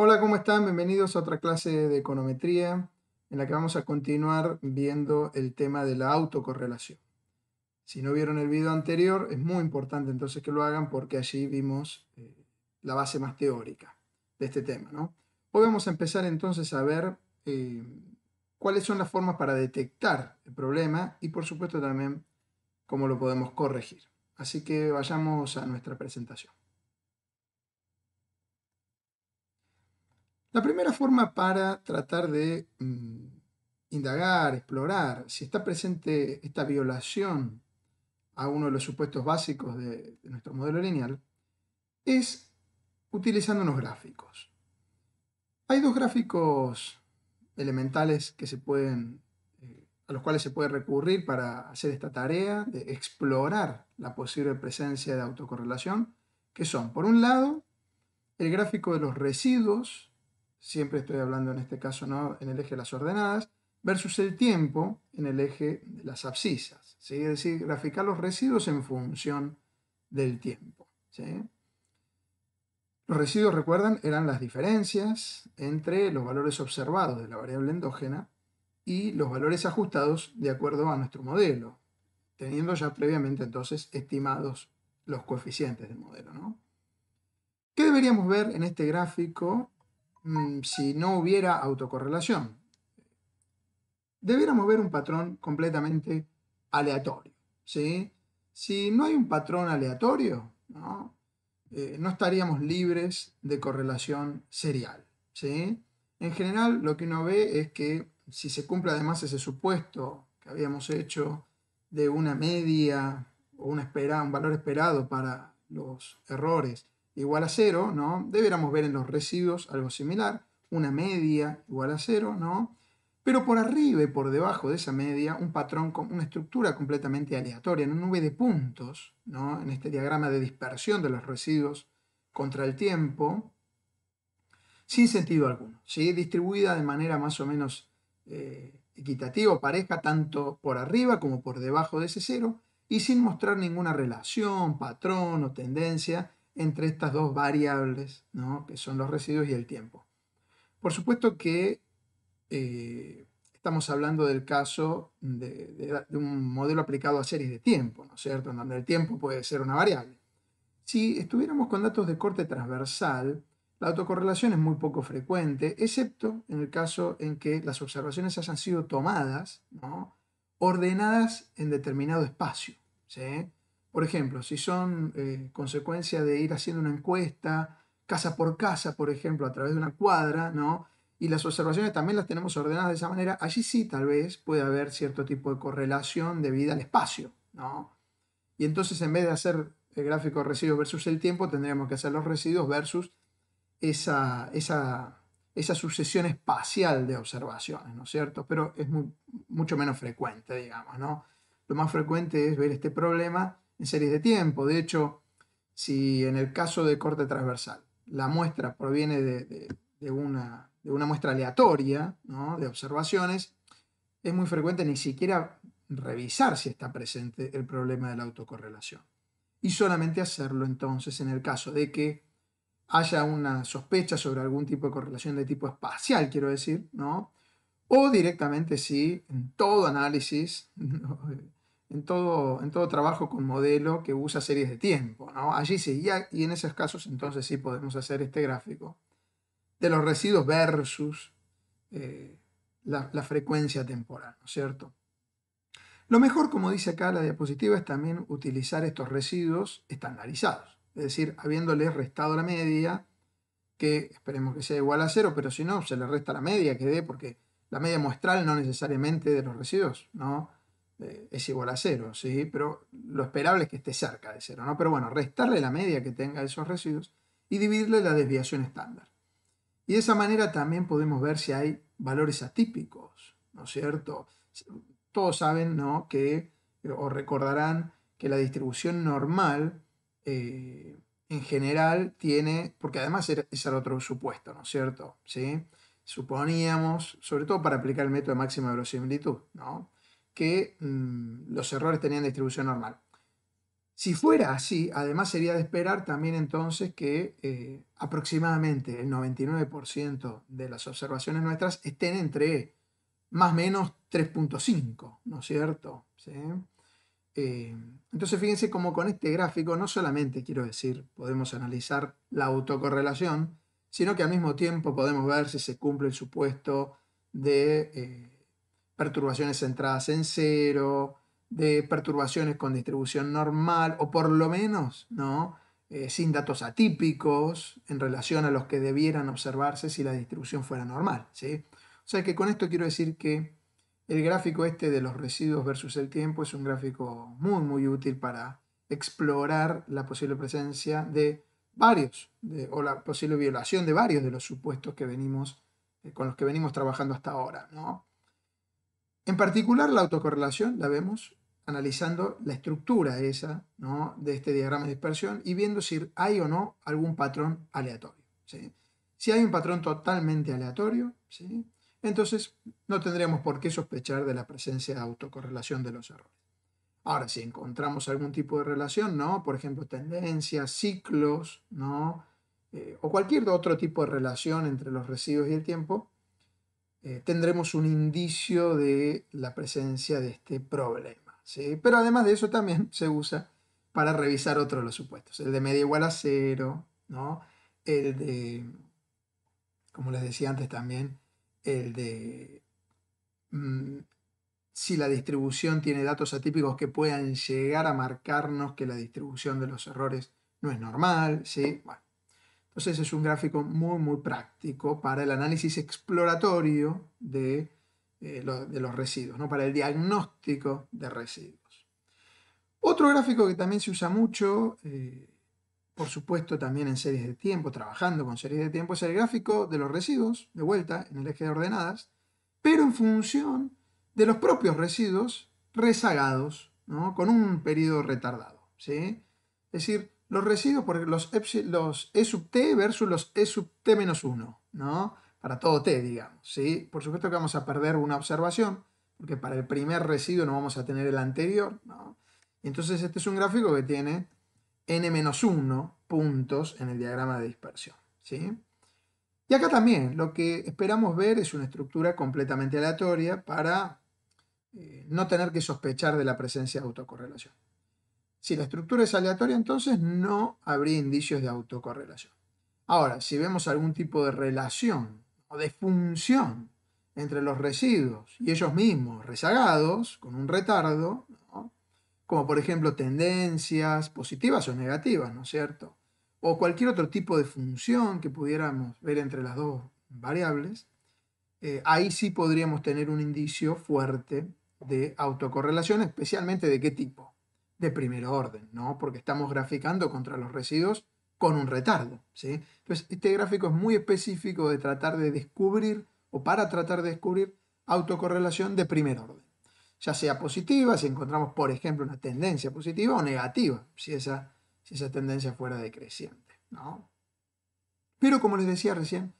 Hola, ¿cómo están? Bienvenidos a otra clase de econometría en la que vamos a continuar viendo el tema de la autocorrelación. Si no vieron el video anterior, es muy importante entonces que lo hagan porque allí vimos eh, la base más teórica de este tema. Hoy vamos a empezar entonces a ver eh, cuáles son las formas para detectar el problema y por supuesto también cómo lo podemos corregir. Así que vayamos a nuestra presentación. La primera forma para tratar de mm, indagar, explorar si está presente esta violación a uno de los supuestos básicos de, nuestro modelo lineal es utilizando unos gráficos. Hay dos gráficos elementales que se pueden, eh, a los cuales se puede recurrir para hacer esta tarea de explorar la posible presencia de autocorrelación, que son, por un lado, el gráfico de los residuos siempre estoy hablando en este caso ¿no? en el eje de las ordenadas, versus el tiempo en el eje de las abscisas. ¿sí? Es decir, graficar los residuos en función del tiempo. Los residuos, recuerdan, eran las diferencias entre los valores observados de la variable endógena y los valores ajustados de acuerdo a nuestro modelo, teniendo ya previamente entonces estimados los coeficientes del modelo. ¿no? ¿Qué deberíamos ver en este gráfico Mm, si no hubiera autocorrelación. Debiéramos ver un patrón completamente aleatorio. Si no hay un patrón aleatorio, eh, ¿no? estaríamos libres de correlación serial. ¿sí? En general, lo que uno ve es que si se cumple además ese supuesto que habíamos hecho de una media o una espera, un valor esperado para los errores igual a cero, ¿no? Deberíamos ver en los residuos algo similar, una media igual a cero, ¿no? Pero por arriba y por debajo de esa media, un patrón con una estructura completamente aleatoria, en una nube de puntos, ¿no? En este diagrama de dispersión de los residuos contra el tiempo, sin sentido alguno, ¿sí? Distribuida de manera más o menos eh, equitativa o pareja, tanto por arriba como por debajo de ese cero, y sin mostrar ninguna relación, patrón o tendencia entre estas dos variables, ¿no? que son los residuos y el tiempo. Por supuesto que eh, estamos hablando del caso de, un modelo aplicado a series de tiempo, ¿no es cierto?, en donde el tiempo puede ser una variable. Si estuviéramos con datos de corte transversal, la autocorrelación es muy poco frecuente, excepto en el caso en que las observaciones hayan sido tomadas, ¿no? ordenadas en determinado espacio. ¿sí? Por ejemplo, si son eh, consecuencia de ir haciendo una encuesta casa por casa, por ejemplo, a través de una cuadra, Y las observaciones también las tenemos ordenadas de esa manera, allí sí tal vez puede haber cierto tipo de correlación debida al espacio, Y entonces en vez de hacer el gráfico residuos versus el tiempo, tendríamos que hacer los residuos versus esa, esa, sucesión espacial de observaciones, ¿no es cierto? Pero es mucho menos frecuente, digamos, ¿no? Lo más frecuente es ver este problema en series de tiempo. De hecho, si en el caso de corte transversal la muestra proviene de, una, de una, muestra aleatoria de observaciones, es muy frecuente ni siquiera revisar si está presente el problema de la autocorrelación. Y solamente hacerlo entonces en el caso de que haya una sospecha sobre algún tipo de correlación de tipo espacial, quiero decir, ¿no? O directamente si en todo análisis en todo, en todo trabajo con modelo que usa series de tiempo. ¿no? Allí sí, y, en esos casos entonces sí podemos hacer este gráfico de los residuos versus eh, la, la, frecuencia temporal, ¿no es cierto? Lo mejor, como dice acá la diapositiva, es también utilizar estos residuos estandarizados, es decir, habiéndoles restado la media, que esperemos que sea igual a cero, pero si no, se le resta la media que dé, porque la media muestral no necesariamente de los residuos, ¿no? Eh, es igual a cero, ¿sí? Pero lo esperable es que esté cerca de cero, ¿no? Pero bueno, restarle la media que tenga esos residuos y dividirle la desviación estándar. Y de esa manera también podemos ver si hay valores atípicos, ¿no es cierto? Todos saben, ¿no? Que, eh, o recordarán que la distribución normal eh, en general tiene, porque además es el otro supuesto, ¿no es cierto? ¿Sí? Suponíamos, sobre todo para aplicar el método de máxima verosimilitud, ¿no? que mm, los errores tenían distribución normal. Si fuera así, además sería de esperar también entonces que eh, aproximadamente el 99% de las observaciones nuestras estén entre más o menos 3.5, ¿no es cierto? Eh, entonces fíjense cómo con este gráfico no solamente, quiero decir, podemos analizar la autocorrelación, sino que al mismo tiempo podemos ver si se cumple el supuesto de... Eh, perturbaciones centradas en cero, de perturbaciones con distribución normal, o por lo menos, ¿no? Eh, sin datos atípicos en relación a los que debieran observarse si la distribución fuera normal. ¿sí? O sea que con esto quiero decir que el gráfico este de los residuos versus el tiempo es un gráfico muy muy útil para explorar la posible presencia de varios o la posible violación de varios de los supuestos que venimos, eh, con los que venimos trabajando hasta ahora. ¿no? En particular, la autocorrelación la vemos analizando la estructura esa de este diagrama de dispersión y viendo si hay o no algún patrón aleatorio. Si hay un patrón totalmente aleatorio, entonces no tendríamos por qué sospechar de la presencia de autocorrelación de los errores. Ahora, si encontramos algún tipo de relación, ¿no? por ejemplo, tendencias, ciclos, eh, o cualquier otro tipo de relación entre los residuos y el tiempo, eh, tendremos un indicio de la presencia de este problema. ¿sí? Pero además de eso también se usa para revisar otros de los supuestos. El de media igual a cero, ¿no? el de, como les decía antes también, el de mm, si la distribución tiene datos atípicos que puedan llegar a marcarnos que la distribución de los errores no es normal. ¿sí? Bueno, entonces es un gráfico muy, muy práctico para el análisis exploratorio eh, de, los residuos, ¿no? para el diagnóstico de residuos. Otro gráfico que también se usa mucho, eh, por supuesto también en series de tiempo, trabajando con series de tiempo, es el gráfico de los residuos, de vuelta, en el eje de ordenadas, pero en función de los propios residuos rezagados, ¿no? con un periodo retardado. ¿sí? Es decir, los residuos porque los, los E sub t versus los E sub t menos 1, ¿no? Para todo t, digamos, ¿sí? Por supuesto que vamos a perder una observación, porque para el primer residuo no vamos a tener el anterior, ¿no? Entonces este es un gráfico que tiene n-1 menos puntos en el diagrama de dispersión, ¿sí? Y acá también lo que esperamos ver es una estructura completamente aleatoria para eh, no tener que sospechar de la presencia de autocorrelación. Si la estructura es aleatoria, entonces no habría indicios de autocorrelación. Ahora, si vemos algún tipo de relación o de función entre los residuos y ellos mismos rezagados, con un retardo, como por ejemplo tendencias positivas o negativas, ¿no es cierto? O cualquier otro tipo de función que pudiéramos ver entre las dos variables, eh, ahí sí podríamos tener un indicio fuerte de autocorrelación, especialmente de qué tipo de primer orden, ¿no? Porque estamos graficando contra los residuos con un retardo, ¿sí? Entonces, este gráfico es muy específico de tratar de descubrir o para tratar de descubrir autocorrelación de primer orden. Ya sea positiva, si encontramos, por ejemplo, una tendencia positiva o negativa, si esa, si esa tendencia fuera decreciente, ¿no? Pero como les decía recién,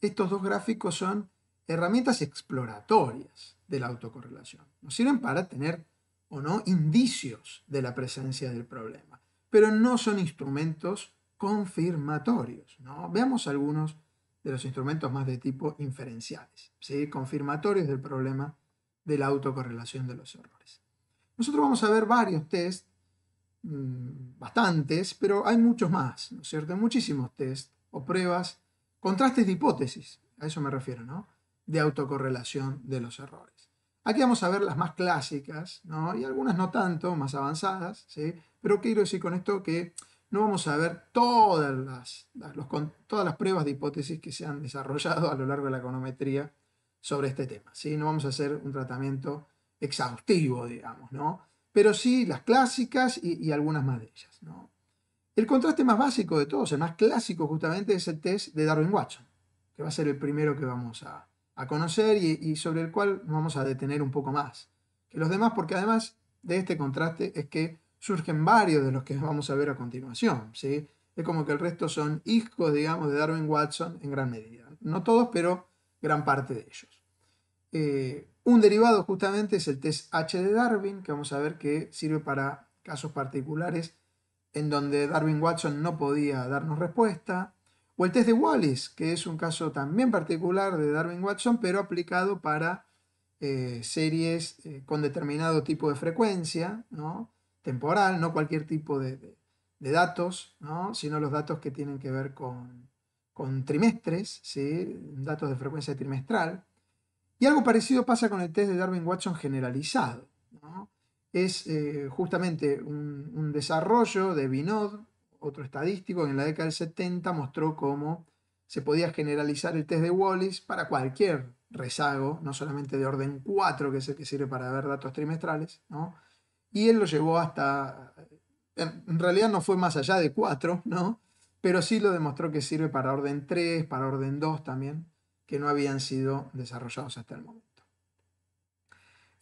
estos dos gráficos son herramientas exploratorias de la autocorrelación. Nos sirven para tener o no indicios de la presencia del problema, pero no son instrumentos confirmatorios. ¿no? Veamos algunos de los instrumentos más de tipo inferenciales, ¿sí? confirmatorios del problema de la autocorrelación de los errores. Nosotros vamos a ver varios test, mm, bastantes, pero hay muchos más, ¿no es cierto? muchísimos test o pruebas, contrastes de hipótesis, a eso me refiero, ¿no? De autocorrelación de los errores. Aquí vamos a ver las más clásicas, ¿no? Y algunas no tanto, más avanzadas, ¿sí? Pero quiero decir con esto que no vamos a ver todas las, los, todas las pruebas de hipótesis que se han desarrollado a lo largo de la econometría sobre este tema, ¿sí? No vamos a hacer un tratamiento exhaustivo, digamos, Pero sí las clásicas y, algunas más de ellas, El contraste más básico de todos, el más clásico justamente, es el test de Darwin-Watson, que va a ser el primero que vamos a, a conocer y, sobre el cual vamos a detener un poco más que los demás, porque además de este contraste es que surgen varios de los que vamos a ver a continuación. ¿sí? Es como que el resto son hijos, digamos, de Darwin Watson en gran medida. No todos, pero gran parte de ellos. Eh, un derivado justamente es el test H de Darwin, que vamos a ver que sirve para casos particulares en donde Darwin Watson no podía darnos respuesta, o el test de Wallis, que es un caso también particular de Darwin-Watson, pero aplicado para eh, series eh, con determinado tipo de frecuencia, temporal, no cualquier tipo de, datos, sino los datos que tienen que ver con, trimestres, ¿sí? datos de frecuencia trimestral. Y algo parecido pasa con el test de Darwin-Watson generalizado. Es eh, justamente un, un, desarrollo de Binod, otro estadístico, en la década del 70 mostró cómo se podía generalizar el test de Wallis para cualquier rezago, no solamente de orden 4, que es el que sirve para ver datos trimestrales, ¿no? Y él lo llevó hasta, en realidad no fue más allá de 4, ¿no? Pero sí lo demostró que sirve para orden 3, para orden 2 también, que no habían sido desarrollados hasta el momento.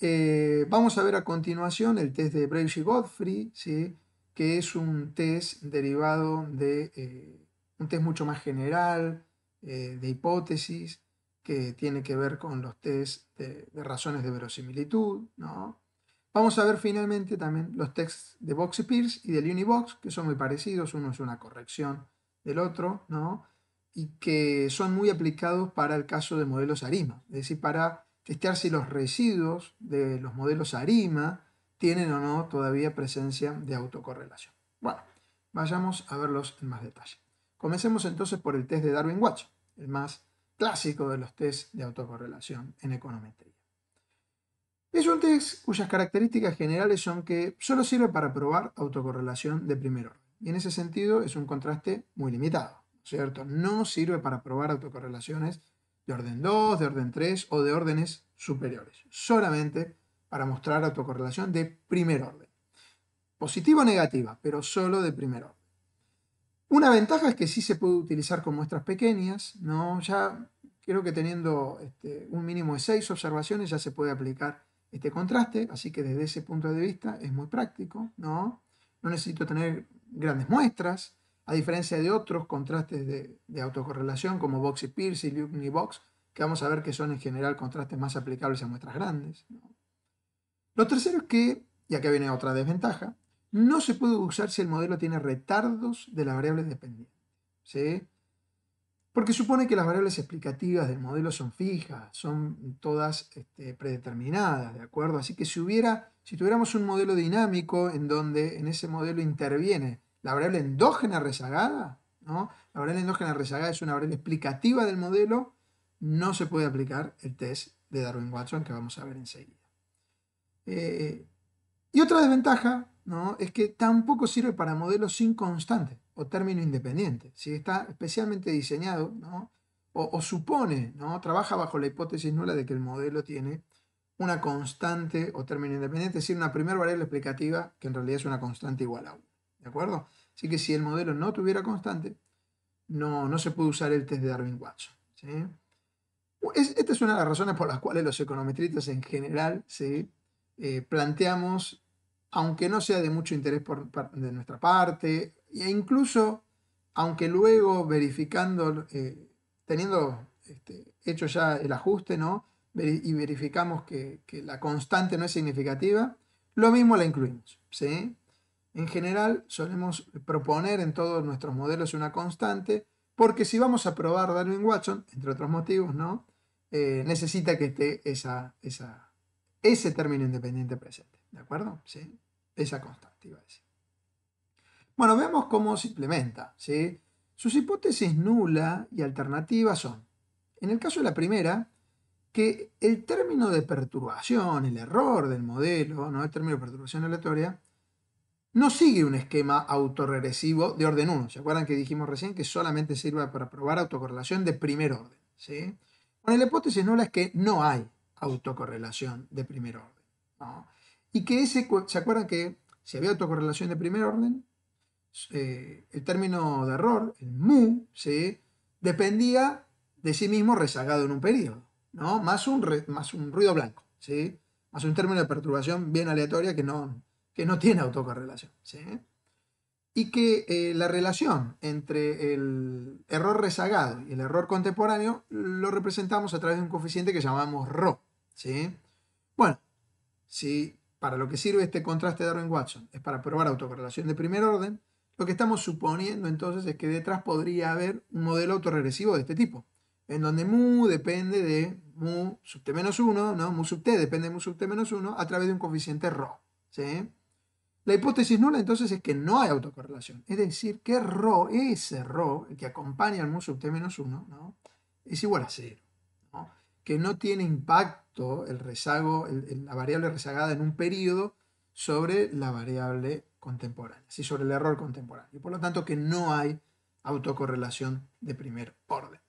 Eh, vamos a ver a continuación el test de y Godfrey, ¿sí? que es un test derivado de eh, un test mucho más general, eh, de hipótesis, que tiene que ver con los test de, razones de verosimilitud. ¿no? Vamos a ver finalmente también los tests de Box y Pierce y del Unibox, que son muy parecidos, uno es una corrección del otro, ¿no? y que son muy aplicados para el caso de modelos ARIMA, es decir, para testear si los residuos de los modelos ARIMA tienen o no todavía presencia de autocorrelación. Bueno, vayamos a verlos en más detalle. Comencemos entonces por el test de Darwin-Watch, el más clásico de los tests de autocorrelación en econometría. Es un test cuyas características generales son que solo sirve para probar autocorrelación de primer orden. Y en ese sentido es un contraste muy limitado, ¿cierto? No sirve para probar autocorrelaciones de orden 2, de orden 3 o de órdenes superiores. Solamente para mostrar autocorrelación de primer orden. Positiva o negativa, pero solo de primer orden. Una ventaja es que sí se puede utilizar con muestras pequeñas, ¿no? Ya creo que teniendo este, un mínimo de seis observaciones ya se puede aplicar este contraste, así que desde ese punto de vista es muy práctico, ¿no? No necesito tener grandes muestras, a diferencia de otros contrastes de, autocorrelación como y Pierce y y Box, que vamos a ver que son en general contrastes más aplicables a muestras grandes. ¿no? Lo tercero es que, y acá viene otra desventaja, no se puede usar si el modelo tiene retardos de las variables dependientes. ¿sí? Porque supone que las variables explicativas del modelo son fijas, son todas este, predeterminadas, ¿de acuerdo? Así que si, hubiera, si tuviéramos un modelo dinámico en donde en ese modelo interviene la variable endógena rezagada, ¿no? La variable endógena rezagada es una variable explicativa del modelo, no se puede aplicar el test de Darwin-Watson que vamos a ver enseguida. Eh, y otra desventaja es que tampoco sirve para modelos sin constante o término independiente. Si está especialmente diseñado o, supone, ¿no? trabaja bajo la hipótesis nula de que el modelo tiene una constante o término independiente, es decir, una primera variable explicativa que en realidad es una constante igual a 1. ¿De acuerdo? Así que si el modelo no tuviera constante, no, no se puede usar el test de Darwin-Watson. ¿sí? esta es una de las razones por las cuales los econometristas en general ¿sí? Eh, planteamos, aunque no sea de mucho interés por, de nuestra parte, e incluso aunque luego verificando, eh, teniendo este, hecho ya el ajuste, ¿no? y verificamos que, la constante no es significativa, lo mismo la incluimos. En general solemos proponer en todos nuestros modelos una constante, porque si vamos a probar Darwin-Watson, entre otros motivos, ¿no? Eh, necesita que esté esa, esa ese término independiente presente, ¿de acuerdo? ¿Sí? Esa constante, iba a decir. Bueno, veamos cómo se implementa, ¿sí? Sus hipótesis nula y alternativas son, en el caso de la primera, que el término de perturbación, el error del modelo, ¿no? el término de perturbación aleatoria, no sigue un esquema autorregresivo de orden 1. ¿Se acuerdan que dijimos recién que solamente sirve para probar autocorrelación de primer orden? ¿sí? Bueno, la hipótesis nula es que no hay autocorrelación de primer orden. Y que ese, ¿se acuerdan que si había autocorrelación de primer orden, eh, el término de error, el mu, dependía de sí mismo rezagado en un periodo, ¿no? más, un más un ruido blanco, ¿sí? más un término de perturbación bien aleatoria que no, que no tiene autocorrelación. Y que eh, la relación entre el error rezagado y el error contemporáneo lo representamos a través de un coeficiente que llamamos rho ¿Sí? Bueno, si para lo que sirve este contraste de Darwin-Watson es para probar autocorrelación de primer orden, lo que estamos suponiendo entonces es que detrás podría haber un modelo autorregresivo de este tipo, en donde mu depende de mu sub t menos 1, ¿no? mu sub t depende de mu sub t menos 1 a través de un coeficiente rho. La hipótesis nula entonces es que no hay autocorrelación, es decir, que rho, ese rho, el que acompaña al mu sub t menos 1, ¿no? es igual a 0 que no tiene impacto el rezago, la variable rezagada en un periodo sobre la variable contemporánea, sobre el error contemporáneo. Y por lo tanto que no hay autocorrelación de primer orden.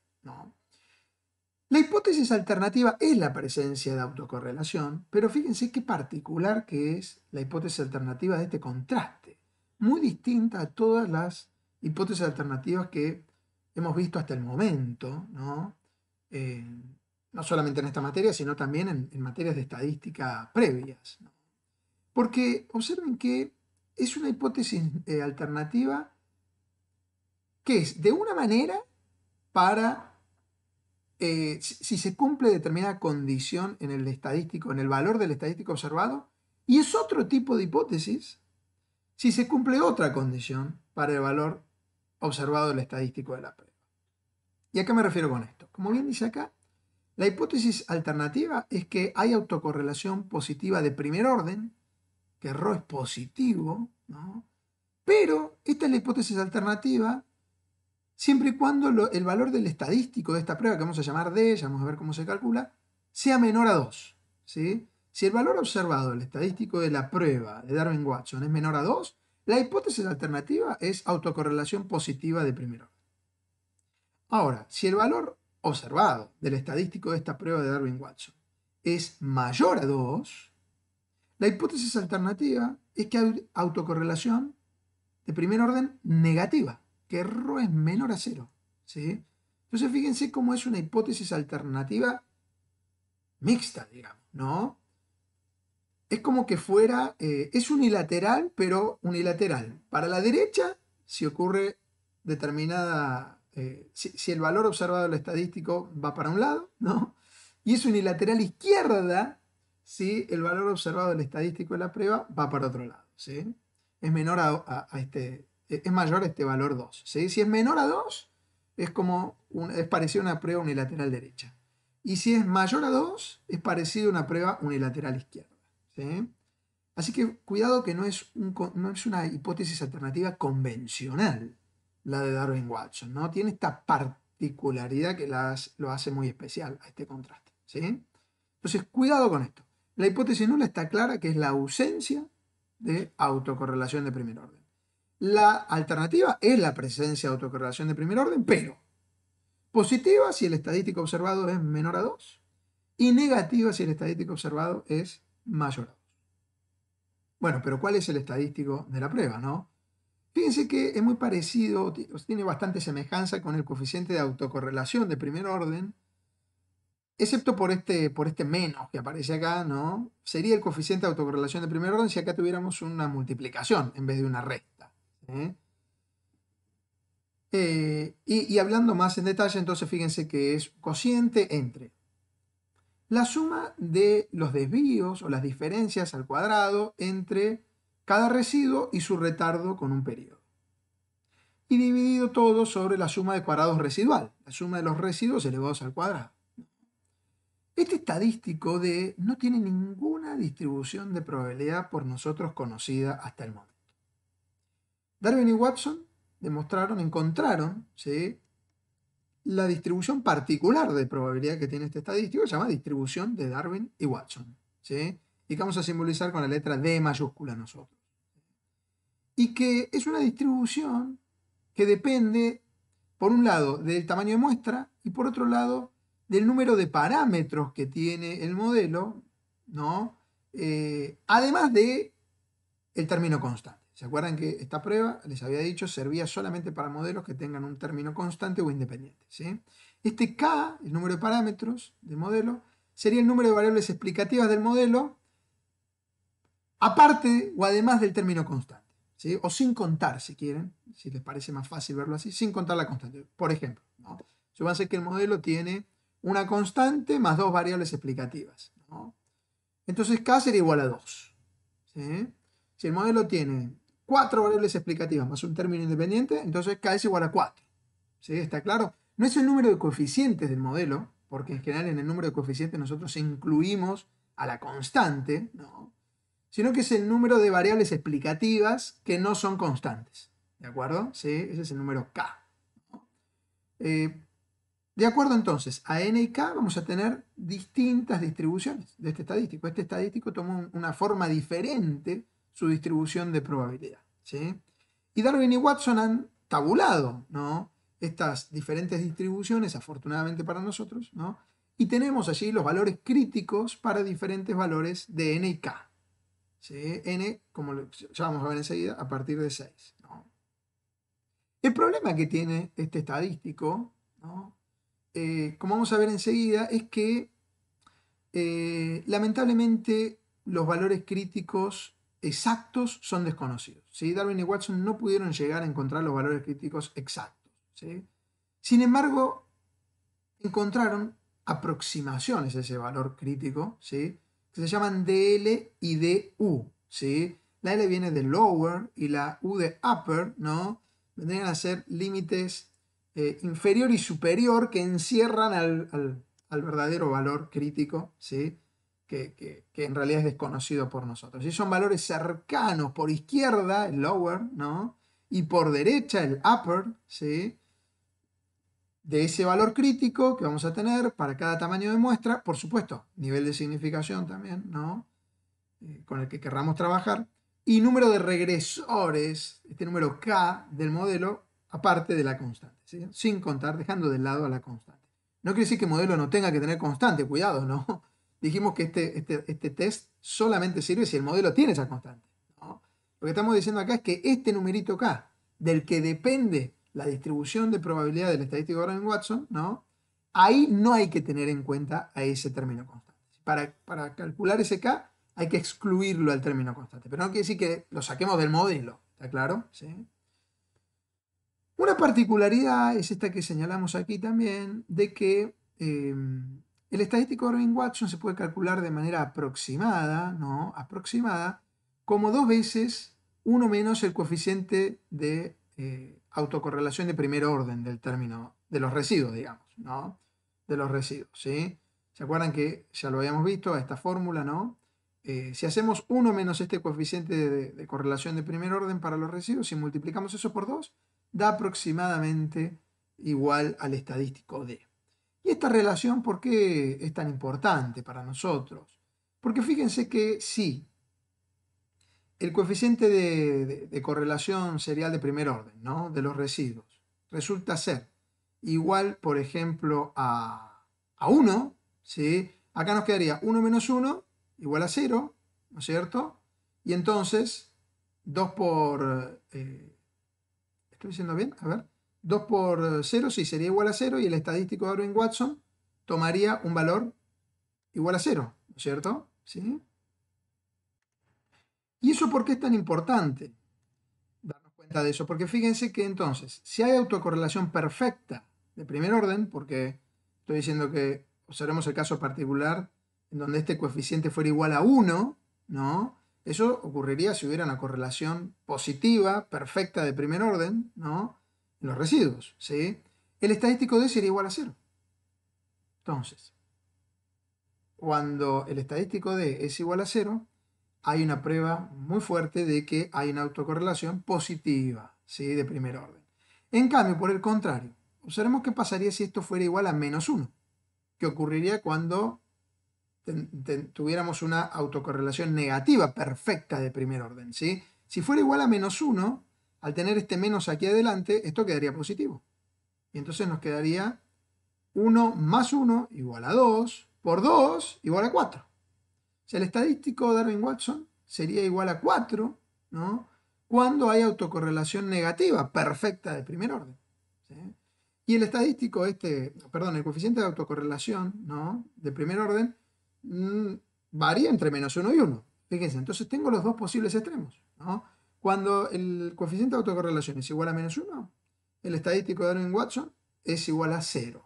La hipótesis alternativa es la presencia de autocorrelación, pero fíjense qué particular que es la hipótesis alternativa de este contraste, muy distinta a todas las hipótesis alternativas que hemos visto hasta el momento, ¿no? Eh, no solamente en esta materia, sino también en, materias de estadística previas. Porque observen que es una hipótesis eh, alternativa que es de una manera para, eh, si se cumple determinada condición en el estadístico, en el valor del estadístico observado, y es otro tipo de hipótesis si se cumple otra condición para el valor observado del estadístico de la prueba. ¿Y a qué me refiero con esto? Como bien dice acá, la hipótesis alternativa es que hay autocorrelación positiva de primer orden, que Rho es positivo, pero esta es la hipótesis alternativa siempre y cuando el valor del estadístico de esta prueba, que vamos a llamar D, ya vamos a ver cómo se calcula, sea menor a 2. Si el valor observado, del estadístico de la prueba de Darwin-Watson es menor a 2, la hipótesis alternativa es autocorrelación positiva de primer orden. Ahora, si el valor observado del estadístico de esta prueba de Darwin-Watson es mayor a 2, la hipótesis alternativa es que hay autocorrelación de primer orden negativa, que R es menor a 0. ¿sí? Entonces fíjense cómo es una hipótesis alternativa mixta, digamos, ¿no? Es como que fuera, eh, es unilateral, pero unilateral. Para la derecha, si ocurre determinada eh, si, el valor observado del estadístico va para un lado, ¿no? Y es unilateral izquierda si el valor observado del estadístico de la prueba va para otro lado, ¿sí? Es menor a, este, e, es mayor a este valor 2, Si es menor a 2, es como, es parecido a una prueba unilateral derecha. Y si es mayor a 2, es parecido a una prueba unilateral izquierda, ¿sí? Así que cuidado que no es una hipótesis alternativa convencional, la de Darwin Watson, ¿no? Tiene esta particularidad que las, lo hace muy especial a este contraste, ¿sí? Entonces, cuidado con esto. La hipótesis nula está clara que es la ausencia de autocorrelación de primer orden. La alternativa es la presencia de autocorrelación de primer orden, pero positiva si el estadístico observado es menor a 2 y negativa si el estadístico observado es mayor a 2. Bueno, pero ¿cuál es el estadístico de la prueba, no? Fíjense que es muy parecido, tiene bastante semejanza con el coeficiente de autocorrelación de primer orden, excepto por este, por este menos que aparece acá, ¿no? Sería el coeficiente de autocorrelación de primer orden si acá tuviéramos una multiplicación en vez de una recta. Eh, y, y, hablando más en detalle, entonces fíjense que es cociente entre la suma de los desvíos o las diferencias al cuadrado entre cada residuo y su retardo con un periodo. Y dividido todo sobre la suma de cuadrados residual, la suma de los residuos elevados al cuadrado. Este estadístico de no tiene ninguna distribución de probabilidad por nosotros conocida hasta el momento. Darwin y Watson demostraron, encontraron, ¿sí? la distribución particular de probabilidad que tiene este estadístico se llama distribución de Darwin y Watson. ¿sí? y que vamos a simbolizar con la letra D mayúscula nosotros. Y que es una distribución que depende, por un lado, del tamaño de muestra y por otro lado, del número de parámetros que tiene el modelo, ¿no? Eh, además de el término constante. ¿Se acuerdan que esta prueba, les había dicho, servía solamente para modelos que tengan un término constante o independiente? Este K, el número de parámetros del modelo, sería el número de variables explicativas del modelo aparte o además del término constante, ¿sí? o sin contar si quieren, si les parece más fácil verlo así, sin contar la constante. Por ejemplo, ¿no? supónganse que el modelo tiene una constante más dos variables explicativas. Entonces K sería igual a 2. Si el modelo tiene cuatro variables explicativas más un término independiente, entonces K es igual a 4. ¿sí? ¿Está claro? No es el número de coeficientes del modelo, porque en general en el número de coeficientes nosotros incluimos a la constante, ¿no? sino que es el número de variables explicativas que no son constantes. ¿De acuerdo? Ese es el número K. Eh, de acuerdo entonces a N y K vamos a tener distintas distribuciones de este estadístico. Este estadístico toma una forma diferente su distribución de probabilidad. Y Darwin y Watson han tabulado ¿no? estas diferentes distribuciones, afortunadamente para nosotros, ¿no? y tenemos allí los valores críticos para diferentes valores de N y K n, como ya vamos a ver enseguida, a partir de 6. El problema que tiene este estadístico, eh, como vamos a ver enseguida, es que eh, lamentablemente los valores críticos exactos son desconocidos. Darwin y Watson no pudieron llegar a encontrar los valores críticos exactos. Sin embargo, encontraron aproximaciones a ese valor crítico, ¿sí? que se llaman DL y DU, ¿sí? La L viene de lower y la U de upper, ¿no? Vendrían a ser límites eh, inferior y superior que encierran al, verdadero valor crítico, ¿sí? Que, en realidad es desconocido por nosotros. Y son valores cercanos por izquierda, el lower, ¿no? Y por derecha, el upper, ¿sí? de ese valor crítico que vamos a tener para cada tamaño de muestra, por supuesto, nivel de significación también, ¿no? Eh, con el que querramos trabajar, y número de regresores, este número K del modelo, aparte de la constante, sin contar, dejando de lado a la constante. No quiere decir que el modelo no tenga que tener constante, cuidado, ¿no? Dijimos que este, este, este test solamente sirve si el modelo tiene esa constante. Lo que estamos diciendo acá es que este numerito K, del que depende la distribución de probabilidad del estadístico Gordon-Watson, ¿no? ahí no hay que tener en cuenta a ese término constante. Para, calcular ese K hay que excluirlo al término constante, pero no quiere decir que lo saquemos del módulo, ¿está claro? ¿Sí? Una particularidad es esta que señalamos aquí también, de que em, el estadístico Irving Watson se puede calcular de manera aproximada, ¿no? Aproximada, como dos veces uno menos el coeficiente de eh, autocorrelación de primer orden del término, de los residuos, digamos, ¿no? De los residuos, ¿sí? ¿Se acuerdan que ya lo habíamos visto, a esta fórmula, ¿no? Eh, si hacemos 1 menos este coeficiente de, correlación de primer orden para los residuos, si multiplicamos eso por 2, da aproximadamente igual al estadístico D. ¿Y esta relación por qué es tan importante para nosotros? Porque fíjense que si el coeficiente de, correlación serial de primer orden, ¿no? De los residuos, resulta ser igual, por ejemplo, a, 1, ¿sí? Acá nos quedaría 1 menos 1 igual a 0, ¿no es cierto? Y entonces, 2 por... Eh, ¿Estoy diciendo bien? A ver. 2 por 0, sí, sería igual a 0 y el estadístico de Watson tomaría un valor igual a 0, ¿no es cierto? ¿Sí? ¿Y eso por qué es tan importante? Darnos cuenta de eso, porque fíjense que entonces, si hay autocorrelación perfecta de primer orden, porque estoy diciendo que observemos el caso particular en donde este coeficiente fuera igual a 1, ¿no? Eso ocurriría si hubiera una correlación positiva, perfecta de primer orden, ¿no? En los residuos, ¿sí? El estadístico D sería igual a 0. Entonces, cuando el estadístico D es igual a 0, hay una prueba muy fuerte de que hay una autocorrelación positiva, ¿sí? de primer orden. En cambio, por el contrario, observemos qué pasaría si esto fuera igual a menos 1, que ocurriría cuando tuviéramos una autocorrelación negativa perfecta de primer orden. Si fuera igual a menos 1, al tener este menos aquí adelante, esto quedaría positivo. Y entonces nos quedaría 1 más 1 igual a 2 por 2 igual a 4 el estadístico de Darwin Watson sería igual a 4, ¿no? Cuando hay autocorrelación negativa, perfecta de primer orden. Y el estadístico, este, perdón, el coeficiente de autocorrelación, ¿no? De primer orden, mm, varía entre menos 1 y 1. Fíjense, entonces tengo los dos posibles extremos, Cuando el coeficiente de autocorrelación es igual a menos 1, el estadístico de Darwin Watson es igual a 0,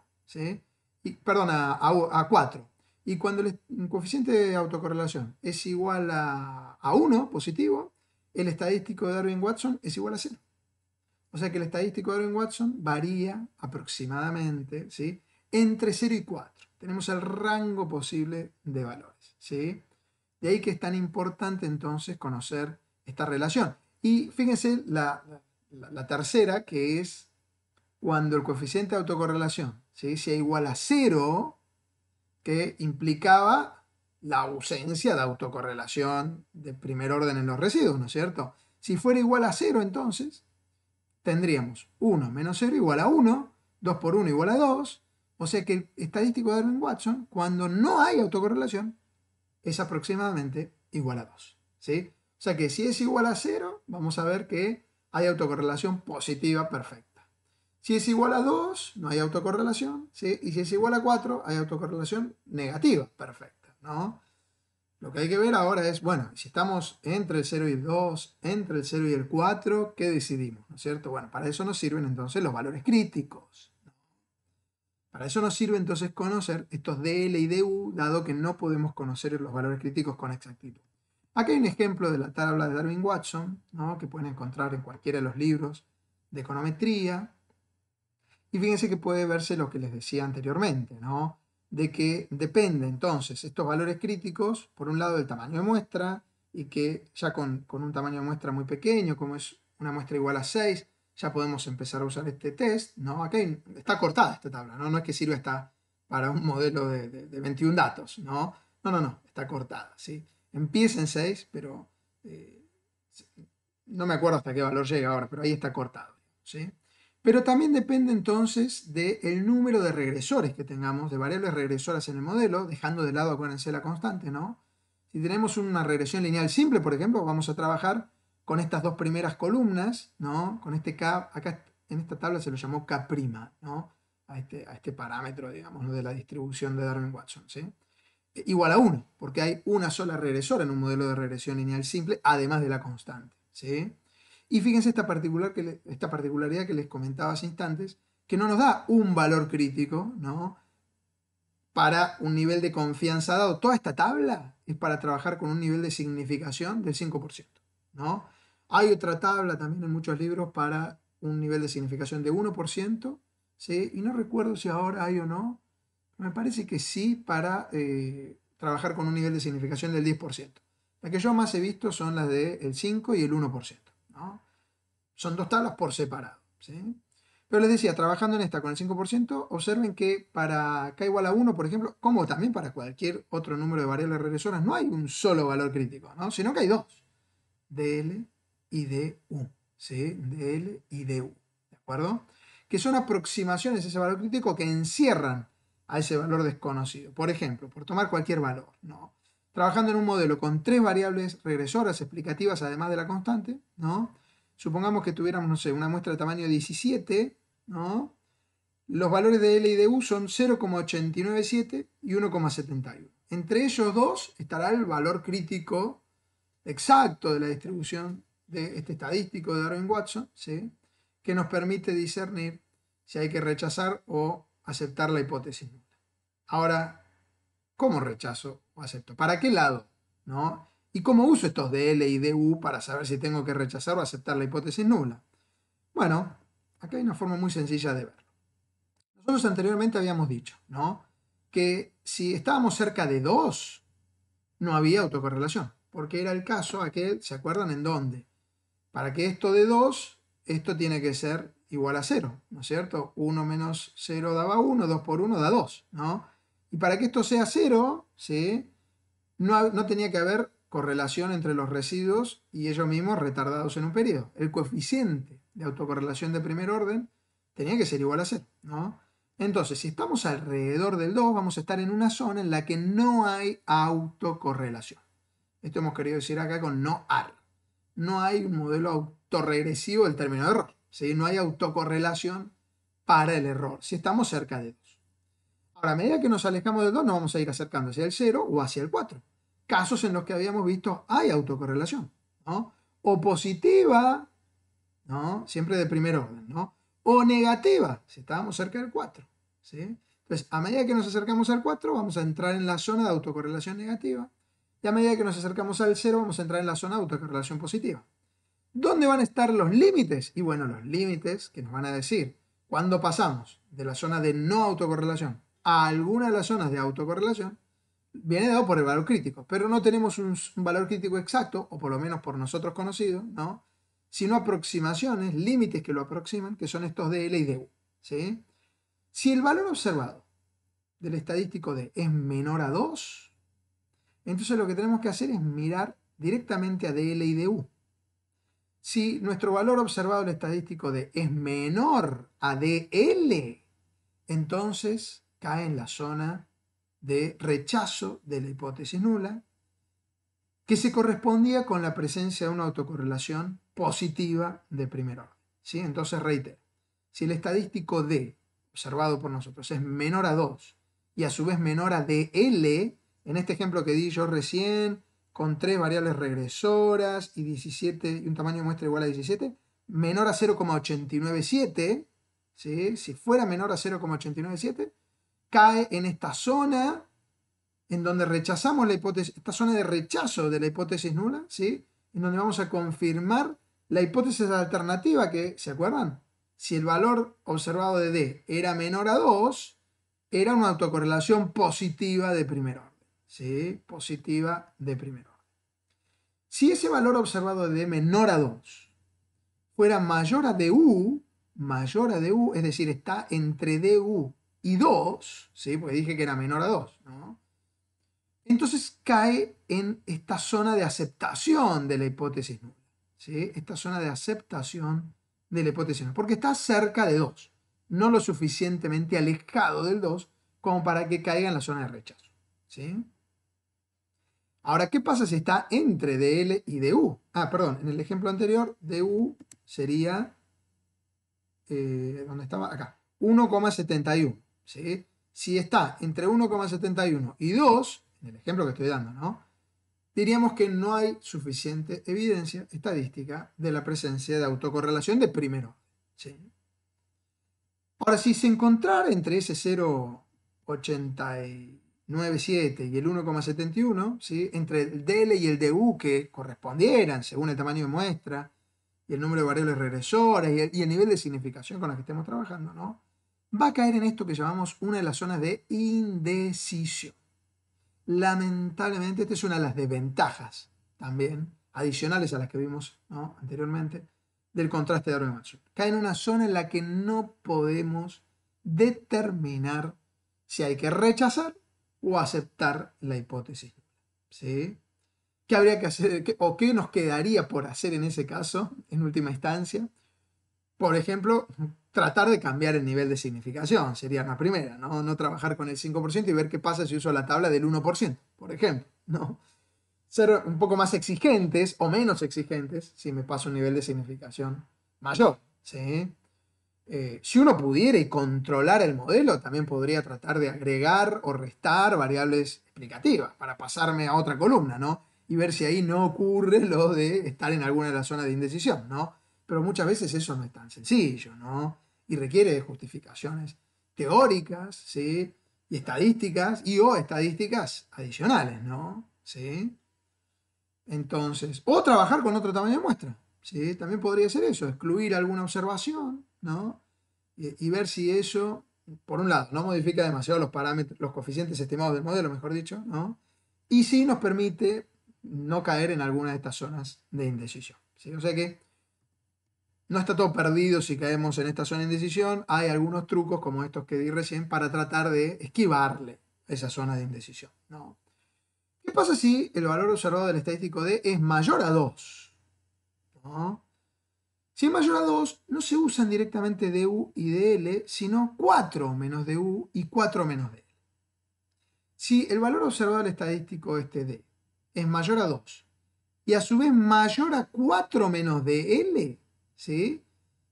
Y, perdón, a 4, y cuando el coeficiente de autocorrelación es igual a, 1 positivo, el estadístico de Darwin-Watson es igual a 0. O sea que el estadístico de Darwin-Watson varía aproximadamente ¿sí? entre 0 y 4. Tenemos el rango posible de valores. ¿sí? De ahí que es tan importante entonces conocer esta relación. Y fíjense la, tercera, que es cuando el coeficiente de autocorrelación ¿sí? sea igual a 0, que implicaba la ausencia de autocorrelación de primer orden en los residuos, ¿no es cierto? Si fuera igual a 0 entonces, tendríamos 1 menos 0 igual a 1, 2 por 1 igual a 2, o sea que el estadístico de Erwin Watson, cuando no hay autocorrelación, es aproximadamente igual a 2, ¿sí? O sea que si es igual a 0, vamos a ver que hay autocorrelación positiva perfecta. Si es igual a 2, no hay autocorrelación, ¿sí? Y si es igual a 4, hay autocorrelación negativa, Perfecto, ¿no? Lo que hay que ver ahora es, bueno, si estamos entre el 0 y el 2, entre el 0 y el 4, ¿qué decidimos? ¿No es cierto? Bueno, para eso nos sirven entonces los valores críticos. Para eso nos sirve entonces conocer estos DL y DU, dado que no podemos conocer los valores críticos con exactitud. Aquí hay un ejemplo de la tabla de Darwin Watson, ¿no? que pueden encontrar en cualquiera de los libros de econometría, y fíjense que puede verse lo que les decía anteriormente, ¿no? De que depende entonces estos valores críticos, por un lado, del tamaño de muestra, y que ya con, un tamaño de muestra muy pequeño, como es una muestra igual a 6, ya podemos empezar a usar este test, ¿no? aquí está cortada esta tabla, ¿no? No es que sirva esta para un modelo de, 21 datos, ¿no? No, no, no, está cortada, ¿sí? Empieza en 6, pero eh, no me acuerdo hasta qué valor llega ahora, pero ahí está cortado, ¿sí? Pero también depende entonces del número de regresores que tengamos, de variables regresoras en el modelo, dejando de lado, acuérdense, la constante, ¿no? Si tenemos una regresión lineal simple, por ejemplo, vamos a trabajar con estas dos primeras columnas, ¿no? Con este K, acá en esta tabla se lo llamó K', ¿no? Este, a este, parámetro, digamos, de la distribución de Darwin-Watson, ¿sí? E, igual a 1, porque hay una sola regresora en un modelo de regresión lineal simple, además de la constante, ¿sí? Y fíjense esta, particularidad que les comentaba hace instantes, que no nos da un valor crítico, ¿no? Para un nivel de confianza dado. Toda esta tabla es para trabajar con un nivel de significación del 5%, ¿no? Hay otra tabla también en muchos libros para un nivel de significación de 1%, ¿sí? Y no recuerdo si ahora hay o no. Me parece que sí para eh, trabajar con un nivel de significación del 10%. Las que yo más he visto son las del 5 y el 1%. Son dos tablas por separado. ¿sí? Pero les decía, trabajando en esta con el 5%, observen que para k igual a 1, por ejemplo, como también para cualquier otro número de variables regresoras, no hay un solo valor crítico, ¿no? sino que hay dos, DL y DU. ¿sí? DL y DU. ¿De acuerdo? Que son aproximaciones a ese valor crítico que encierran a ese valor desconocido. Por ejemplo, por tomar cualquier valor, ¿no? trabajando en un modelo con tres variables regresoras explicativas además de la constante, ¿no? Supongamos que tuviéramos, no sé, una muestra de tamaño 17, ¿no? Los valores de L y de U son 0,897 y 1,71. Entre ellos dos estará el valor crítico exacto de la distribución de este estadístico de Darwin Watson, ¿sí? que nos permite discernir si hay que rechazar o aceptar la hipótesis Ahora, ¿cómo rechazo acepto. ¿Para qué lado? ¿Y cómo uso estos DL y DU para saber si tengo que rechazar o aceptar la hipótesis nula? Bueno, acá hay una forma muy sencilla de verlo. Nosotros anteriormente habíamos dicho, ¿no? Que si estábamos cerca de 2, no había autocorrelación, porque era el caso aquel, ¿se acuerdan en dónde? Para que esto de 2, esto tiene que ser igual a 0, ¿no es cierto? 1 menos 0 daba 1, 2 por 1 da 2, ¿no? Y para que esto sea cero, ¿sí? no, tenía que haber correlación entre los residuos y ellos mismos retardados en un periodo. El coeficiente de autocorrelación de primer orden tenía que ser igual a cero. Entonces, si estamos alrededor del 2, vamos a estar en una zona en la que no hay autocorrelación. Esto hemos querido decir acá con no AR. No hay un modelo autorregresivo del término de error. No hay autocorrelación para el error, si estamos cerca de 2. Ahora, a medida que nos alejamos del 2, nos vamos a ir acercando hacia el 0 o hacia el 4. Casos en los que habíamos visto hay autocorrelación, ¿no? O positiva, ¿no? Siempre de primer orden, ¿no? O negativa, si estábamos cerca del 4, Entonces, a medida que nos acercamos al 4, vamos a entrar en la zona de autocorrelación negativa. Y a medida que nos acercamos al 0, vamos a entrar en la zona de autocorrelación positiva. ¿Dónde van a estar los límites? Y bueno, los límites que nos van a decir cuando pasamos de la zona de no autocorrelación a alguna de las zonas de autocorrelación, viene dado por el valor crítico, pero no tenemos un, valor crítico exacto, o por lo menos por nosotros conocido, sino aproximaciones, límites que lo aproximan, que son estos de L y de U. Si el valor observado del estadístico D es menor a 2, entonces lo que tenemos que hacer es mirar directamente a DL y DU. Si nuestro valor observado del estadístico D es menor a DL, entonces cae en la zona de rechazo de la hipótesis nula, que se correspondía con la presencia de una autocorrelación positiva de primer orden. Entonces, Reiter, si el estadístico D, observado por nosotros, es menor a 2 y a su vez menor a DL, en este ejemplo que di yo recién, con tres variables regresoras y 17 y un tamaño de muestra igual a 17, menor a 0,897, si fuera menor a 0,897, cae en esta zona en donde rechazamos la hipótesis, esta zona de rechazo de la hipótesis nula, ¿sí? En donde vamos a confirmar la hipótesis alternativa que, ¿se acuerdan? Si el valor observado de D era menor a 2, era una autocorrelación positiva de primer orden, ¿sí? Positiva de primer orden. Si ese valor observado de D menor a 2 fuera mayor a DU, mayor a DU, es decir, está entre DU 2, ¿sí? porque dije que era menor a 2, entonces cae en esta zona de aceptación de la hipótesis nula. Esta zona de aceptación de la hipótesis nula, porque está cerca de 2, no lo suficientemente alejado del 2 como para que caiga en la zona de rechazo. ¿sí? Ahora, ¿qué pasa si está entre DL y DU? Ah, perdón, en el ejemplo anterior, DU sería, eh, estaba? Acá, 1,71. Si está entre 1,71 y 2, en el ejemplo que estoy dando, ¿no? diríamos que no hay suficiente evidencia estadística de la presencia de autocorrelación de primero. Ahora, si se encontrara entre ese 0,897 y el 1,71, ¿sí? entre el DL y el DU que correspondieran según el tamaño de muestra y el número de variables regresoras y el, nivel de significación con la que estemos trabajando, ¿no? va a caer en esto que llamamos una de las zonas de indecisión. Lamentablemente, esta es una de las desventajas también, adicionales a las que vimos anteriormente, del contraste de Arroyo Caen Cae en una zona en la que no podemos determinar si hay que rechazar o aceptar la hipótesis. ¿Sí? ¿Qué habría que hacer o qué nos quedaría por hacer en ese caso, en última instancia? Por ejemplo, tratar de cambiar el nivel de significación, sería la primera, ¿no? No trabajar con el 5% y ver qué pasa si uso la tabla del 1%, por ejemplo, ¿no? Ser un poco más exigentes o menos exigentes si me paso un nivel de significación mayor, ¿sí? Eh, si uno pudiera y controlar el modelo, también podría tratar de agregar o restar variables explicativas para pasarme a otra columna, ¿no? Y ver si ahí no ocurre lo de estar en alguna de las zonas de indecisión, ¿no? Pero muchas veces eso no es tan sencillo, ¿no? y requiere de justificaciones teóricas, ¿sí? Y estadísticas y o estadísticas adicionales, ¿no? ¿Sí? Entonces, o trabajar con otro tamaño de muestra, ¿sí? También podría ser eso, excluir alguna observación, ¿no? Y, ver si eso, por un lado, no modifica demasiado los parámetros, los coeficientes estimados del modelo, mejor dicho, ¿no? Y si nos permite no caer en alguna de estas zonas de indecisión, ¿sí? O sea que no está todo perdido si caemos en esta zona de indecisión. Hay algunos trucos como estos que di recién para tratar de esquivarle esa zona de indecisión. ¿Qué pasa si el valor observado del estadístico D es mayor a 2? Si es mayor a 2, no se usan directamente DU y DL, sino 4 menos DU y 4 menos DL. Si el valor observado del estadístico este D es mayor a 2 y a su vez mayor a 4 menos DL, ¿sí?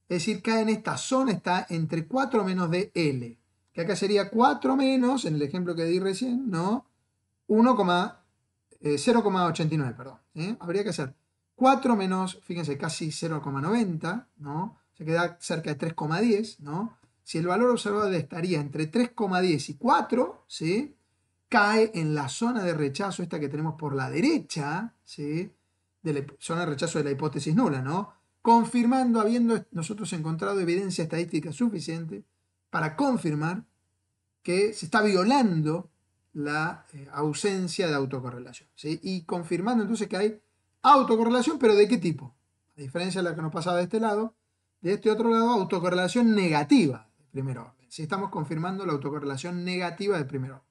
Es decir, cae en esta zona está entre 4 menos de L, que acá sería 4 menos, en el ejemplo que di recién, ¿no? 0,89, eh, perdón. ¿eh? Habría que hacer 4 menos, fíjense, casi 0,90, ¿no? Se queda cerca de 3,10, ¿no? Si el valor observado estaría entre 3,10 y 4, ¿sí? Cae en la zona de rechazo esta que tenemos por la derecha, ¿sí? De la zona de rechazo de la hipótesis nula, ¿no? confirmando, habiendo nosotros encontrado evidencia estadística suficiente para confirmar que se está violando la eh, ausencia de autocorrelación. Y confirmando entonces que hay autocorrelación, pero ¿de qué tipo? A diferencia de la que nos pasaba de este lado, de este otro lado, autocorrelación negativa de primer orden. Si estamos confirmando la autocorrelación negativa de primer orden.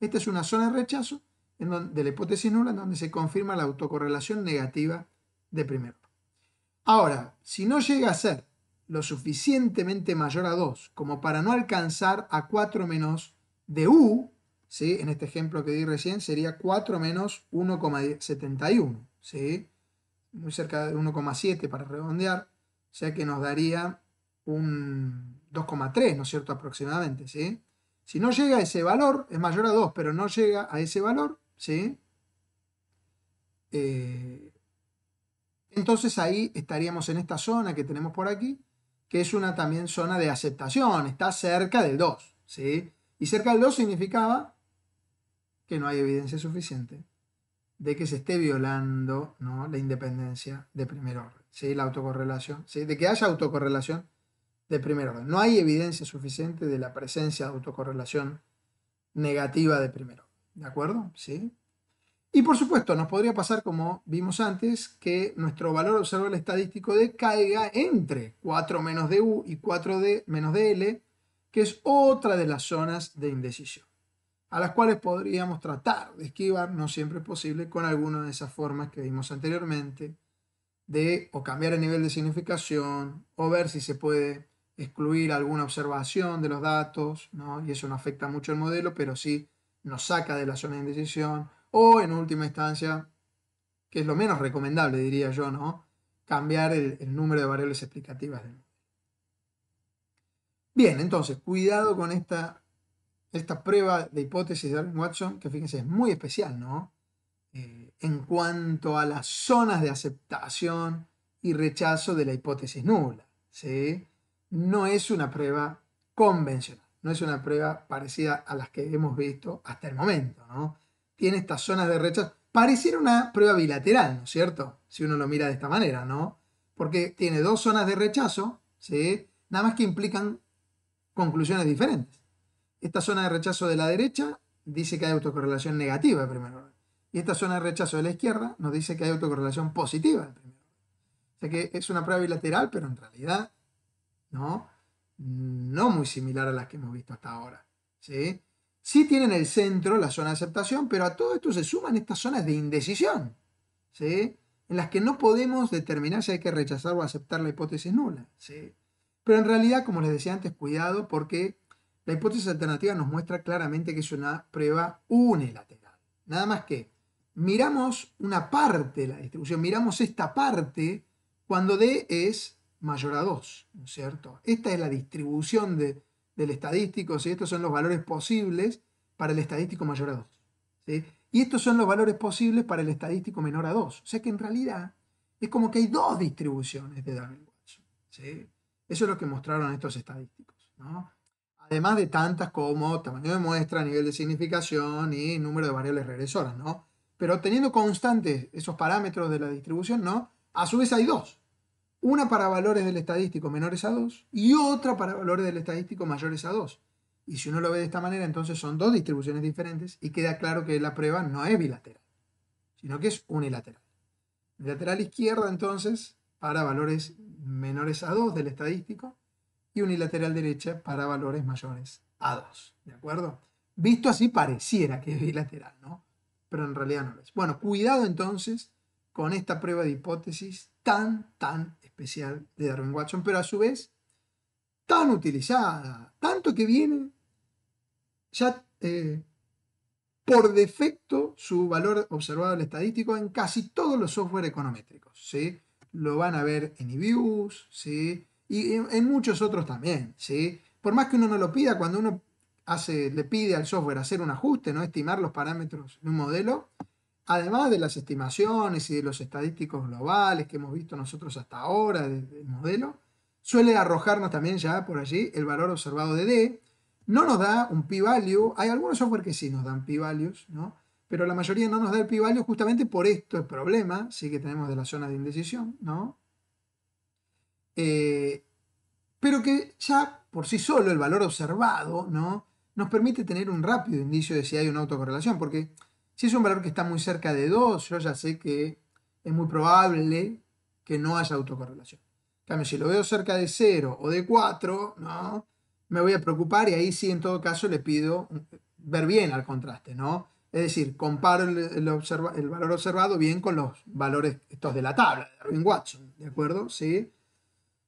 Esta es una zona de rechazo de la hipótesis nula en donde se confirma la autocorrelación negativa de primer orden. Ahora, si no llega a ser lo suficientemente mayor a 2 como para no alcanzar a 4 menos de u, ¿sí? en este ejemplo que di recién sería 4 menos 1,71, ¿sí? muy cerca de 1,7 para redondear, o sea que nos daría un 2,3, ¿no es cierto? aproximadamente. ¿sí? Si no llega a ese valor, es mayor a 2, pero no llega a ese valor, ¿sí? Eh, entonces ahí estaríamos en esta zona que tenemos por aquí, que es una también zona de aceptación, está cerca del 2, ¿sí? Y cerca del 2 significaba que no hay evidencia suficiente de que se esté violando ¿no? la independencia de primer orden, ¿sí? la autocorrelación, ¿sí? de que haya autocorrelación de primer orden. No hay evidencia suficiente de la presencia de autocorrelación negativa de primer orden, ¿de acuerdo? ¿Sí? Y por supuesto, nos podría pasar, como vimos antes, que nuestro valor observable estadístico de caiga entre 4 menos de U y 4 de menos de L, que es otra de las zonas de indecisión, a las cuales podríamos tratar de esquivar, no siempre es posible, con alguna de esas formas que vimos anteriormente, de o cambiar el nivel de significación, o ver si se puede excluir alguna observación de los datos, y eso no afecta mucho el modelo, pero sí nos saca de la zona de indecisión, o en última instancia, que es lo menos recomendable, diría yo, ¿no? Cambiar el, número de variables explicativas del Bien, entonces, cuidado con esta, prueba de hipótesis de Darwin Watson, que fíjense, es muy especial, ¿no? Eh, en cuanto a las zonas de aceptación y rechazo de la hipótesis nula, ¿sí? No es una prueba convencional, no es una prueba parecida a las que hemos visto hasta el momento, ¿no? tiene estas zonas de rechazo. Pareciera una prueba bilateral, ¿no es cierto? Si uno lo mira de esta manera, ¿no? Porque tiene dos zonas de rechazo, ¿sí? Nada más que implican conclusiones diferentes. Esta zona de rechazo de la derecha dice que hay autocorrelación negativa primero. primer Y esta zona de rechazo de la izquierda nos dice que hay autocorrelación positiva en primer O sea que es una prueba bilateral, pero en realidad, ¿no? No muy similar a las que hemos visto hasta ahora, ¿sí? Sí tienen el centro, la zona de aceptación, pero a todo esto se suman estas zonas de indecisión, ¿sí? en las que no podemos determinar si hay que rechazar o aceptar la hipótesis nula. ¿sí? Pero en realidad, como les decía antes, cuidado porque la hipótesis alternativa nos muestra claramente que es una prueba unilateral. Nada más que miramos una parte de la distribución, miramos esta parte cuando D es mayor a 2, cierto? Esta es la distribución de del estadístico, si estos son los valores posibles para el estadístico mayor a 2. Y estos son los valores posibles para el estadístico menor a 2. O sea que en realidad es como que hay dos distribuciones de Darwin-Watson. Eso es lo que mostraron estos estadísticos. ¿no? Además de tantas como tamaño de muestra, nivel de significación y número de variables regresoras. ¿no? Pero teniendo constantes esos parámetros de la distribución, ¿no? a su vez hay dos. Una para valores del estadístico menores a 2 y otra para valores del estadístico mayores a 2. Y si uno lo ve de esta manera, entonces son dos distribuciones diferentes y queda claro que la prueba no es bilateral, sino que es unilateral. Unilateral izquierda, entonces, para valores menores a 2 del estadístico y unilateral derecha para valores mayores a 2. ¿De acuerdo? Visto así pareciera que es bilateral, ¿no? Pero en realidad no lo es. Bueno, cuidado entonces con esta prueba de hipótesis tan, tan especial de Darwin Watson, pero a su vez tan utilizada, tanto que viene ya eh, por defecto su valor observable estadístico en casi todos los software econométricos. ¿sí? Lo van a ver en IBIUS ¿sí? y en, muchos otros también. ¿sí? Por más que uno no lo pida, cuando uno hace, le pide al software hacer un ajuste, no estimar los parámetros de un modelo, además de las estimaciones y de los estadísticos globales que hemos visto nosotros hasta ahora del, modelo, suele arrojarnos también ya por allí el valor observado de D. No nos da un p-value, hay algunos software que sí nos dan p-values, ¿no? pero la mayoría no nos da el p-value justamente por esto, el problema sí que tenemos de la zona de indecisión, ¿no? Eh, pero que ya por sí solo el valor observado, ¿no? Nos permite tener un rápido indicio de si hay una autocorrelación, porque si es un valor que está muy cerca de 2, yo ya sé que es muy probable que no haya autocorrelación. En cambio, si lo veo cerca de 0 o de 4, ¿no? me voy a preocupar y ahí sí, en todo caso, le pido ver bien al contraste. ¿no? Es decir, comparo el, valor observado bien con los valores estos de la tabla, de Robin Watson, ¿de acuerdo? ¿Sí?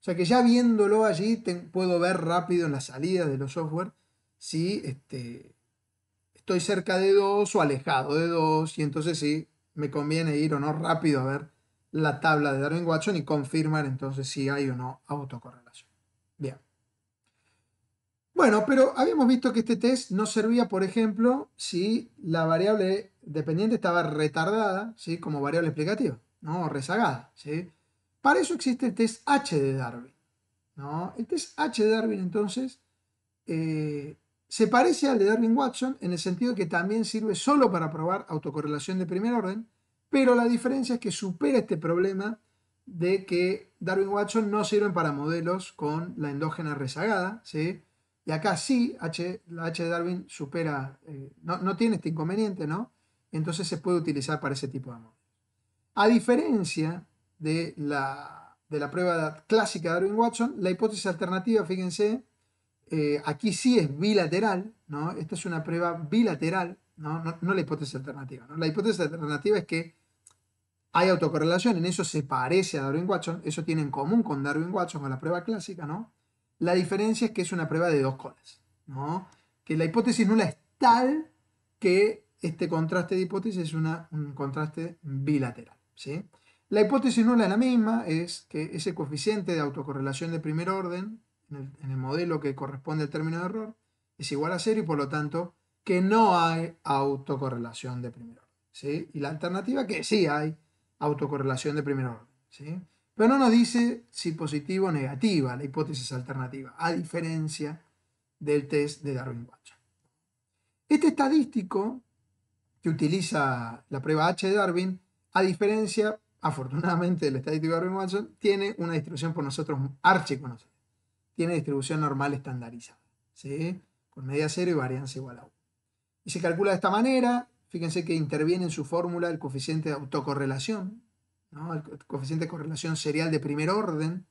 O sea que ya viéndolo allí, puedo ver rápido en la salida de los software si este, estoy cerca de 2 o alejado de 2, y entonces sí, me conviene ir o no rápido a ver la tabla de Darwin Watson y confirmar entonces si hay o no autocorrelación. Bien. Bueno, pero habíamos visto que este test no servía, por ejemplo, si la variable dependiente estaba retardada, ¿sí? Como variable explicativa, ¿no? O rezagada, ¿sí? Para eso existe el test H de Darwin, ¿no? El test H de Darwin, entonces, eh, se parece al de Darwin-Watson en el sentido que también sirve solo para probar autocorrelación de primer orden, pero la diferencia es que supera este problema de que Darwin-Watson no sirven para modelos con la endógena rezagada, Y acá sí, H, la H de Darwin supera, eh, no, tiene este inconveniente, ¿no? Entonces se puede utilizar para ese tipo de modelos. A diferencia de la, de la prueba clásica de Darwin-Watson, la hipótesis alternativa, fíjense, eh, aquí sí es bilateral, ¿no? Esta es una prueba bilateral, ¿no? la hipótesis alternativa, La hipótesis alternativa es que hay autocorrelación, en eso se parece a Darwin-Watson, eso tiene en común con Darwin-Watson, con la prueba clásica, ¿no? La diferencia es que es una prueba de dos colas, Que la hipótesis nula es tal que este contraste de hipótesis es una, un contraste bilateral, ¿sí? La hipótesis nula es la misma, es que ese coeficiente de autocorrelación de primer orden, en el, modelo que corresponde al término de error, es igual a cero y por lo tanto que no hay autocorrelación de primer orden. Y la alternativa que sí hay autocorrelación de primer orden. ¿sí? Pero no nos dice si positivo o negativa la hipótesis alternativa, a diferencia del test de Darwin-Watson. Este estadístico que utiliza la prueba H de Darwin, a diferencia, afortunadamente, del estadístico de Darwin-Watson, tiene una distribución por nosotros archiconocida tiene distribución normal estandarizada, ¿sí? con media cero y varianza igual a 1. Y se calcula de esta manera, fíjense que interviene en su fórmula el coeficiente de autocorrelación, el coeficiente de correlación serial de primer orden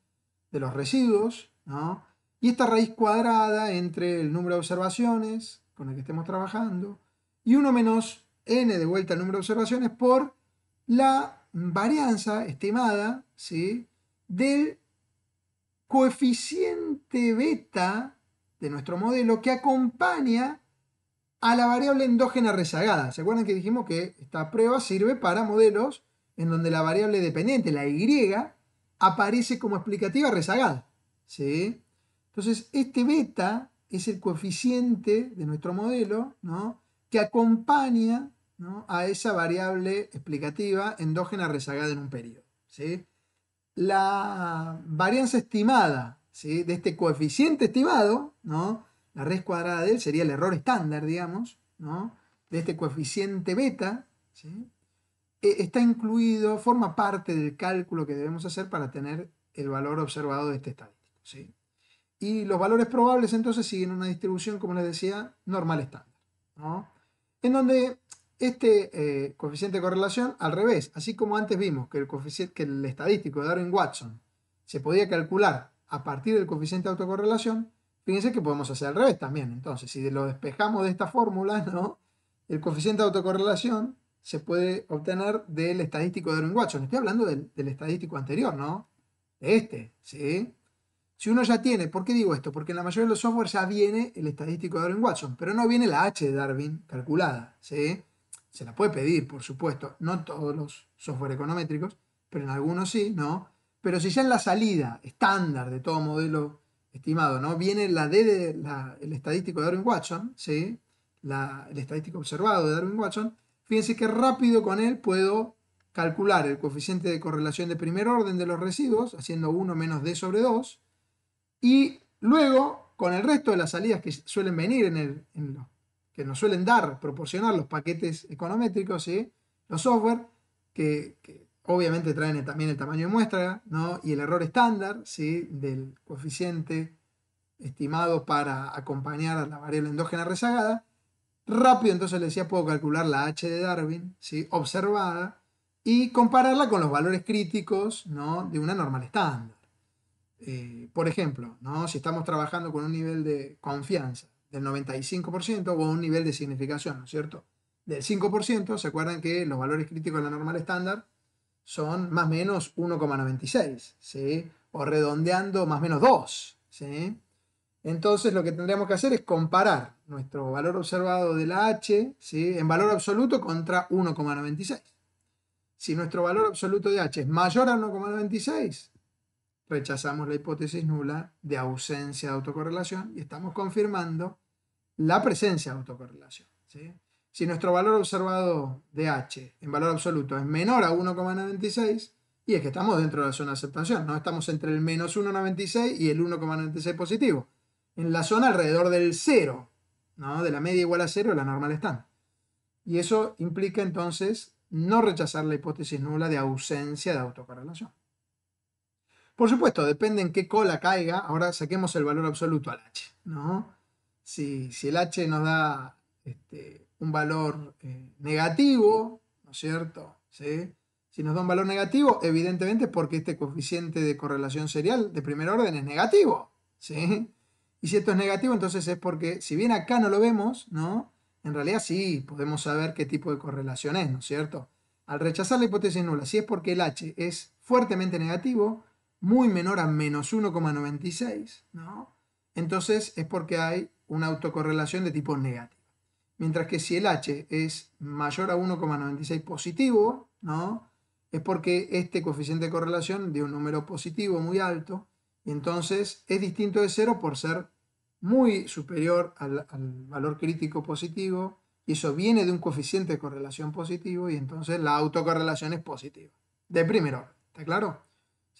de los residuos, ¿no? y esta raíz cuadrada entre el número de observaciones con el que estemos trabajando y 1 menos n de vuelta al número de observaciones por la varianza estimada ¿sí? del coeficiente beta de nuestro modelo que acompaña a la variable endógena rezagada. ¿Se acuerdan que dijimos que esta prueba sirve para modelos en donde la variable dependiente, la Y, aparece como explicativa rezagada? Entonces, este beta es el coeficiente de nuestro modelo que acompaña a esa variable explicativa endógena rezagada en un periodo. ¿sí? la varianza estimada de este coeficiente estimado, ¿no? la raíz cuadrada de él sería el error estándar, digamos, de este coeficiente beta, e, está incluido, forma parte del cálculo que debemos hacer para tener el valor observado de este estadístico. Y los valores probables entonces siguen una distribución, como les decía, normal estándar, ¿no? en donde este eh, coeficiente de correlación al revés, así como antes vimos que el, estadístico de Darwin-Watson se podía calcular a partir del coeficiente de autocorrelación, fíjense que podemos hacer al revés también. Entonces, si lo despejamos de esta fórmula, ¿no? el coeficiente de autocorrelación se puede obtener del estadístico de Darwin-Watson. Estoy hablando del, estadístico anterior, ¿no? este, ¿sí? Si uno ya tiene, ¿por qué digo esto? Porque en la mayoría de los softwares ya viene el estadístico de Darwin-Watson, pero no viene la H de Darwin calculada, ¿sí? Se la puede pedir, por supuesto, no todos los software econométricos, pero en algunos sí, ¿no? Pero si ya en la salida estándar de todo modelo estimado, ¿no? Viene la D de el estadístico de Darwin Watson, ¿sí? el estadístico observado de Darwin Watson, fíjense que rápido con él puedo calcular el coeficiente de correlación de primer orden de los residuos, haciendo 1 menos D sobre 2, y luego, con el resto de las salidas que suelen venir en, el, en los que nos suelen dar, proporcionar los paquetes econométricos, los software, que, obviamente traen también el tamaño de muestra ¿no? y el error estándar ¿sí? del coeficiente estimado para acompañar a la variable endógena rezagada. Rápido, entonces le decía, puedo calcular la H de Darwin, ¿sí? observada, y compararla con los valores críticos de una normal estándar. Eh, por ejemplo, ¿no? si estamos trabajando con un nivel de confianza del 95% o un nivel de significación, ¿no es cierto? Del 5%, se acuerdan que los valores críticos de la normal estándar son más o menos 1,96, ¿sí? O redondeando más o menos 2, ¿sí? Entonces lo que tendríamos que hacer es comparar nuestro valor observado de la H ¿sí? en valor absoluto contra 1,96. Si nuestro valor absoluto de H es mayor a 1,96, rechazamos la hipótesis nula de ausencia de autocorrelación y estamos confirmando la presencia de autocorrelación. Si nuestro valor observado de h en valor absoluto es menor a 1,96, y es que estamos dentro de la zona de aceptación, no estamos entre el menos 1,96 y el 1,96 positivo, en la zona alrededor del 0, de la media igual a 0, la normal está. Y eso implica entonces no rechazar la hipótesis nula de ausencia de autocorrelación. Por supuesto, depende en qué cola caiga. Ahora saquemos el valor absoluto al h, ¿no? Si, el h nos da este, un valor eh, negativo, ¿no es cierto? ¿Sí? Si nos da un valor negativo, evidentemente es porque este coeficiente de correlación serial de primer orden es negativo, ¿sí? Y si esto es negativo, entonces es porque, si bien acá no lo vemos, ¿no? En realidad sí, podemos saber qué tipo de correlación es, ¿no es cierto? Al rechazar la hipótesis nula, si es porque el h es fuertemente negativo, muy menor a menos 1,96, ¿no? entonces es porque hay una autocorrelación de tipo negativo. Mientras que si el h es mayor a 1,96 positivo, ¿no? es porque este coeficiente de correlación de un número positivo muy alto, y entonces es distinto de 0 por ser muy superior al, valor crítico positivo, y eso viene de un coeficiente de correlación positivo, y entonces la autocorrelación es positiva, de primero, ¿está claro?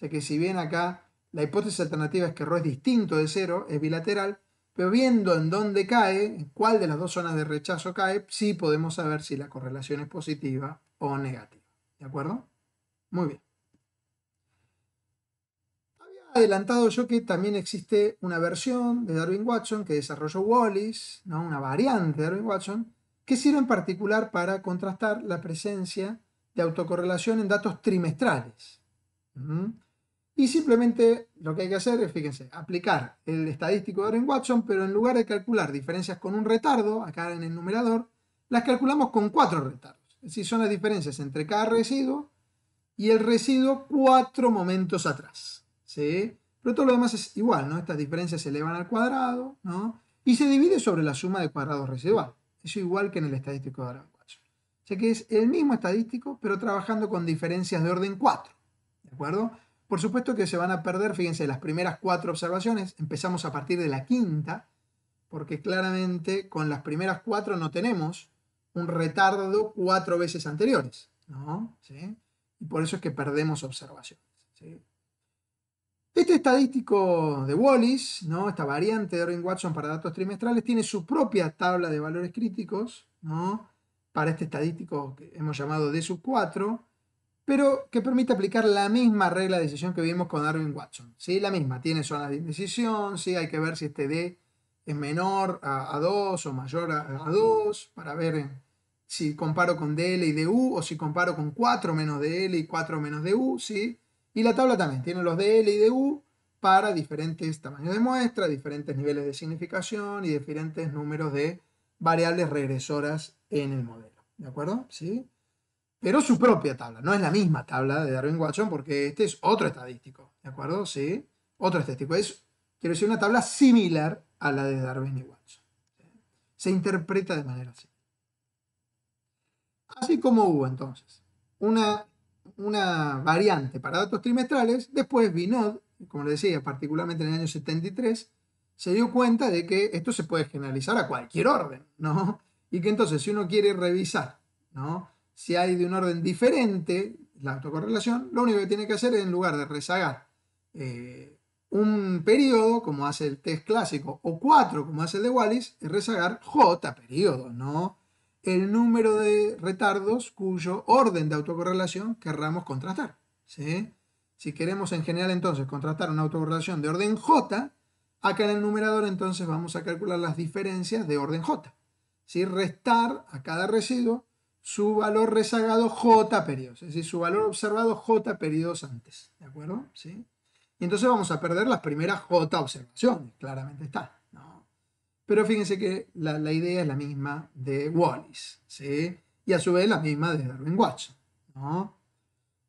O sea que si bien acá la hipótesis alternativa es que Rho es distinto de cero, es bilateral, pero viendo en dónde cae, en cuál de las dos zonas de rechazo cae, sí podemos saber si la correlación es positiva o negativa. ¿De acuerdo? Muy bien. Había adelantado yo que también existe una versión de Darwin Watson que desarrolló Wallis, ¿no? una variante de Darwin Watson, que sirve en particular para contrastar la presencia de autocorrelación en datos trimestrales. ¿Mm? Y simplemente lo que hay que hacer es, fíjense, aplicar el estadístico de Aaron Watson, pero en lugar de calcular diferencias con un retardo, acá en el numerador, las calculamos con cuatro retardos. Es decir, son las diferencias entre cada residuo y el residuo cuatro momentos atrás. ¿sí? Pero todo lo demás es igual, ¿no? Estas diferencias se elevan al cuadrado, ¿no? Y se divide sobre la suma de cuadrados residual. Eso igual que en el estadístico de Orden Watson. O sea que es el mismo estadístico, pero trabajando con diferencias de orden 4. ¿De acuerdo? Por supuesto que se van a perder, fíjense, las primeras cuatro observaciones, empezamos a partir de la quinta, porque claramente con las primeras cuatro no tenemos un retardo cuatro veces anteriores, Y por eso es que perdemos observaciones. Este estadístico de Wallis, ¿no? esta variante de Irving Watson para datos trimestrales, tiene su propia tabla de valores críticos, para este estadístico que hemos llamado D sub 4, pero que permite aplicar la misma regla de decisión que vimos con Darwin Watson. ¿sí? La misma, tiene zona de indecisión, ¿sí? hay que ver si este D es menor a, 2 o mayor a, 2 para ver si comparo con DL y DU o si comparo con 4 menos DL y 4 menos DU. ¿sí? Y la tabla también tiene los DL y DU para diferentes tamaños de muestra, diferentes niveles de significación y diferentes números de variables regresoras en el modelo. ¿De acuerdo? ¿Sí? pero su propia tabla, no es la misma tabla de Darwin Watson, porque este es otro estadístico, ¿de acuerdo? Sí, otro estadístico. Es, quiero decir, una tabla similar a la de Darwin y Watson. Se interpreta de manera así. Así como hubo entonces una, una variante para datos trimestrales, después Vinod, como le decía, particularmente en el año 73, se dio cuenta de que esto se puede generalizar a cualquier orden, ¿no? Y que entonces si uno quiere revisar, ¿no? Si hay de un orden diferente la autocorrelación, lo único que tiene que hacer es en lugar de rezagar eh, un periodo, como hace el test clásico, o cuatro como hace el de Wallis, es rezagar J periodo, no el número de retardos cuyo orden de autocorrelación querramos contrastar. Si queremos en general entonces contrastar una autocorrelación de orden J, acá en el numerador entonces vamos a calcular las diferencias de orden J. Si Restar a cada residuo su valor rezagado j periodos, es decir, su valor observado j periodos antes, ¿de acuerdo? ¿Sí? Y entonces vamos a perder las primeras j observaciones, claramente está. Pero fíjense que la, idea es la misma de Wallis, ¿sí? Y a su vez la misma de Darwin Watson, ¿no?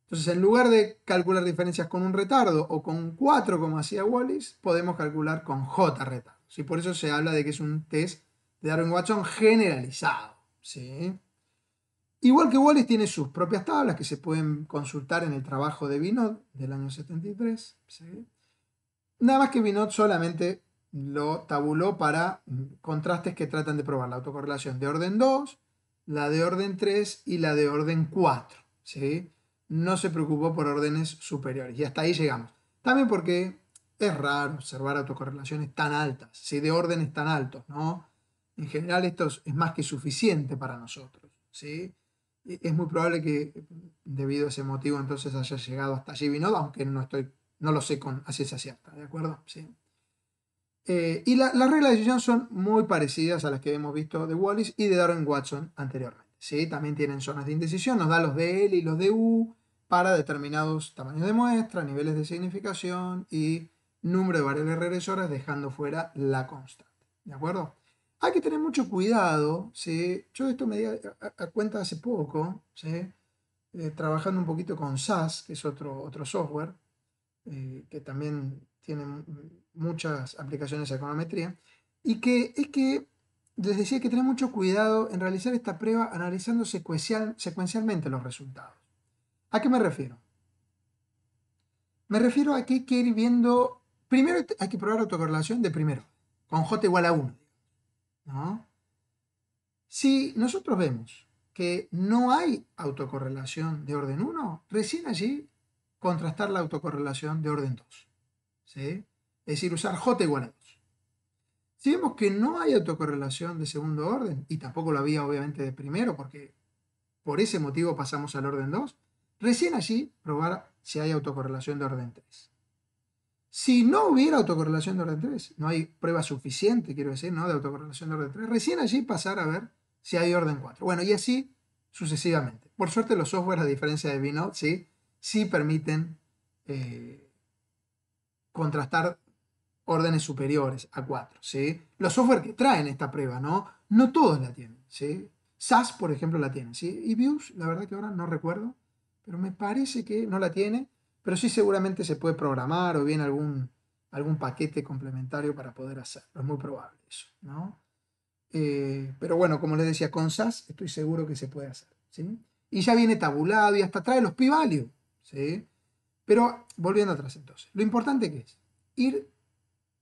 Entonces, en lugar de calcular diferencias con un retardo o con 4, como hacía Wallis, podemos calcular con j retardo, Y por eso se habla de que es un test de Darwin Watson generalizado, ¿sí? Igual que Wallis tiene sus propias tablas que se pueden consultar en el trabajo de Vinod del año 73. Nada más que Vinod solamente lo tabuló para contrastes que tratan de probar la autocorrelación de orden 2, la de orden 3 y la de orden 4. ¿sí? No se preocupó por órdenes superiores. Y hasta ahí llegamos. También porque es raro observar autocorrelaciones tan altas, de órdenes tan altos. ¿no? En general esto es más que suficiente para nosotros. ¿sí? E-, es muy probable que debido a ese motivo entonces haya llegado hasta allí ¿no? aunque no, estoy, no lo sé con así es cierta, ¿de acuerdo? Sí. Eh, y las reglas de decisión son muy parecidas a las que hemos visto de Wallis y de Darwin Watson anteriormente. ¿sí? También tienen zonas de indecisión, nos da los de L y los de U para determinados tamaños de muestra, niveles de significación y número de variables regresoras, dejando fuera la constante. ¿De acuerdo? Hay que tener mucho cuidado, ¿sí? Yo esto me di a, cuenta hace poco, eh, trabajando un poquito con SAS, que es otro, otro software, eh, que también tiene muchas aplicaciones de econometría, y que es que les decía que tener mucho cuidado en realizar esta prueba analizando secuencial, secuencialmente los resultados. ¿A qué me refiero? Me refiero a que hay que ir viendo, primero hay que probar autocorrelación de primero, con J igual a 1. ¿Ah? Si nosotros vemos que no hay autocorrelación de orden 1, recién allí contrastar la autocorrelación de orden 2. Es decir, usar J igual a 2. Si vemos que no hay autocorrelación de segundo orden, y tampoco lo había obviamente de primero, porque por ese motivo pasamos al orden 2, recién allí probar si hay autocorrelación de orden 3. Si no hubiera autocorrelación de orden 3, no hay prueba suficiente, quiero decir, ¿no? de autocorrelación de orden 3, recién allí pasar a ver si hay orden 4. Bueno, y así sucesivamente. Por suerte los softwares, a diferencia de vino sí, sí permiten eh, contrastar órdenes superiores a 4. ¿sí? Los software que traen esta prueba, ¿no? No todos la tienen. ¿sí? SAS, por ejemplo, la tiene. ¿sí? Y Views, la verdad que ahora no recuerdo, pero me parece que no la tiene. Pero sí seguramente se puede programar o bien algún, algún paquete complementario para poder hacerlo. Es muy probable eso, ¿no? Eh, pero bueno, como les decía, con SAS estoy seguro que se puede hacer, ¿sí? Y ya viene tabulado y hasta trae los p-value, ¿sí? Pero volviendo atrás entonces, lo importante que es ir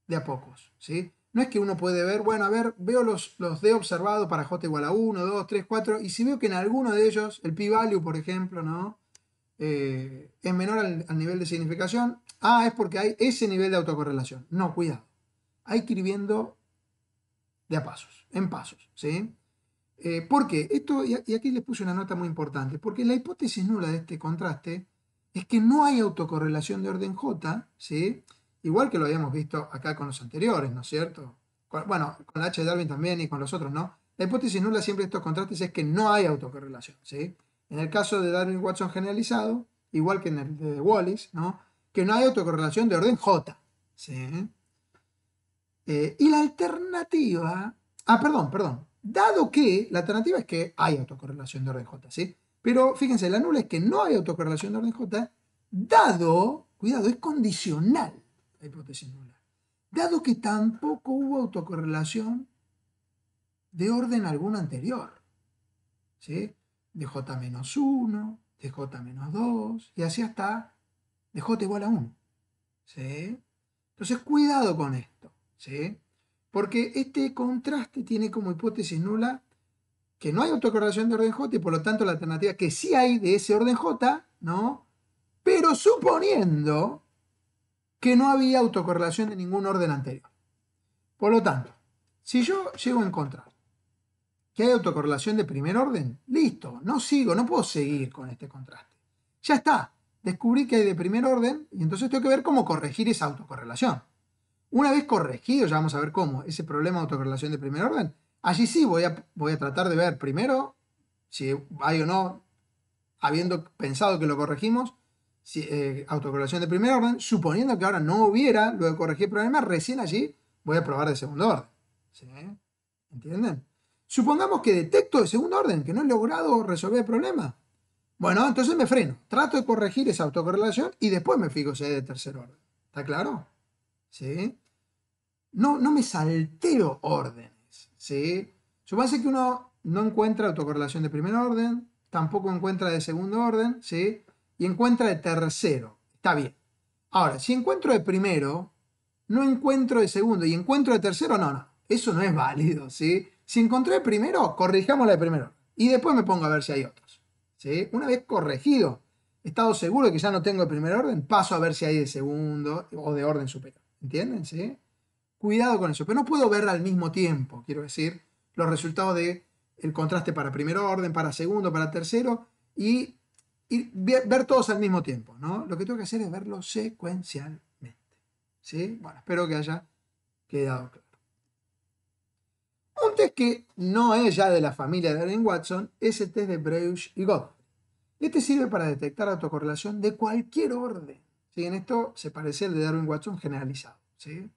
de a pocos, ¿sí? No es que uno puede ver, bueno, a ver, veo los, los D observados para J igual a 1, 2, 3, 4, y si veo que en alguno de ellos, el p-value, por ejemplo, ¿no? Eh, es menor al, nivel de significación. Ah, es porque hay ese nivel de autocorrelación. No, cuidado. Hay que ir viendo de a pasos, en pasos. ¿sí? Eh, ¿Por qué? Esto, y aquí les puse una nota muy importante, porque la hipótesis nula de este contraste es que no hay autocorrelación de orden J, ¿sí? igual que lo habíamos visto acá con los anteriores, ¿no es cierto? bueno, con la H de Darwin también y con los otros, ¿no? La hipótesis nula siempre de estos contrastes es que no hay autocorrelación, ¿sí? En el caso de Darwin-Watson generalizado, igual que en el de Wallis, ¿no? que no hay autocorrelación de orden J. ¿sí? Eh, y la alternativa... Ah, perdón, perdón. Dado que la alternativa es que hay autocorrelación de orden J, ¿sí? Pero fíjense, la nula es que no hay autocorrelación de orden J, dado, cuidado, es condicional la hipótesis nula, dado que tampoco hubo autocorrelación de orden alguno anterior. ¿Sí? de j-1, de j-2, y así hasta de j igual a 1. Entonces, cuidado con esto, porque este contraste tiene como hipótesis nula que no hay autocorrelación de orden j y por lo tanto la alternativa que sí hay de ese orden j, ¿no? pero suponiendo que no había autocorrelación de ningún orden anterior. Por lo tanto, si yo llego en encontrar que hay autocorrelación de primer orden, listo, no sigo, no puedo seguir con este contraste. Ya está, descubrí que hay de primer orden y entonces tengo que ver cómo corregir esa autocorrelación. Una vez corregido, ya vamos a ver cómo, ese problema de autocorrelación de primer orden, allí sí voy a, voy a tratar de ver primero si hay o no, habiendo pensado que lo corregimos, si, eh, autocorrelación de primer orden, suponiendo que ahora no hubiera, luego corregir el problema, recién allí voy a probar de segundo orden. ¿Sí? ¿Entienden? Supongamos que detecto de segundo orden que no he logrado resolver el problema. Bueno, entonces me freno, trato de corregir esa autocorrelación y después me fijo si es de tercer orden. ¿Está claro? ¿Sí? No, no me salteo órdenes. ¿Sí? que uno no encuentra autocorrelación de primer orden, tampoco encuentra de segundo orden, ¿sí? Y encuentra de tercero. Está bien. Ahora, si encuentro de primero, no encuentro de segundo y encuentro de tercero, no, no. Eso no es válido, ¿sí? Si encontré el primero, la de primero. Y después me pongo a ver si hay otros. ¿sí? Una vez corregido, estado seguro de que ya no tengo el primer orden, paso a ver si hay de segundo o de orden superior. ¿Entienden? Cuidado con eso. Pero no puedo ver al mismo tiempo, quiero decir, los resultados del el contraste para primer orden, para segundo, para tercero y, ver, todos al mismo tiempo. ¿no? Lo que tengo que hacer es verlo secuencialmente. ¿sí? Bueno, espero que haya quedado claro. Un test que no es ya de la familia de darwin Watson es el test de Breusch y Goff. Este sirve para detectar autocorrelación de cualquier orden. En esto se parece al de Darwin Watson generalizado. ¿sí?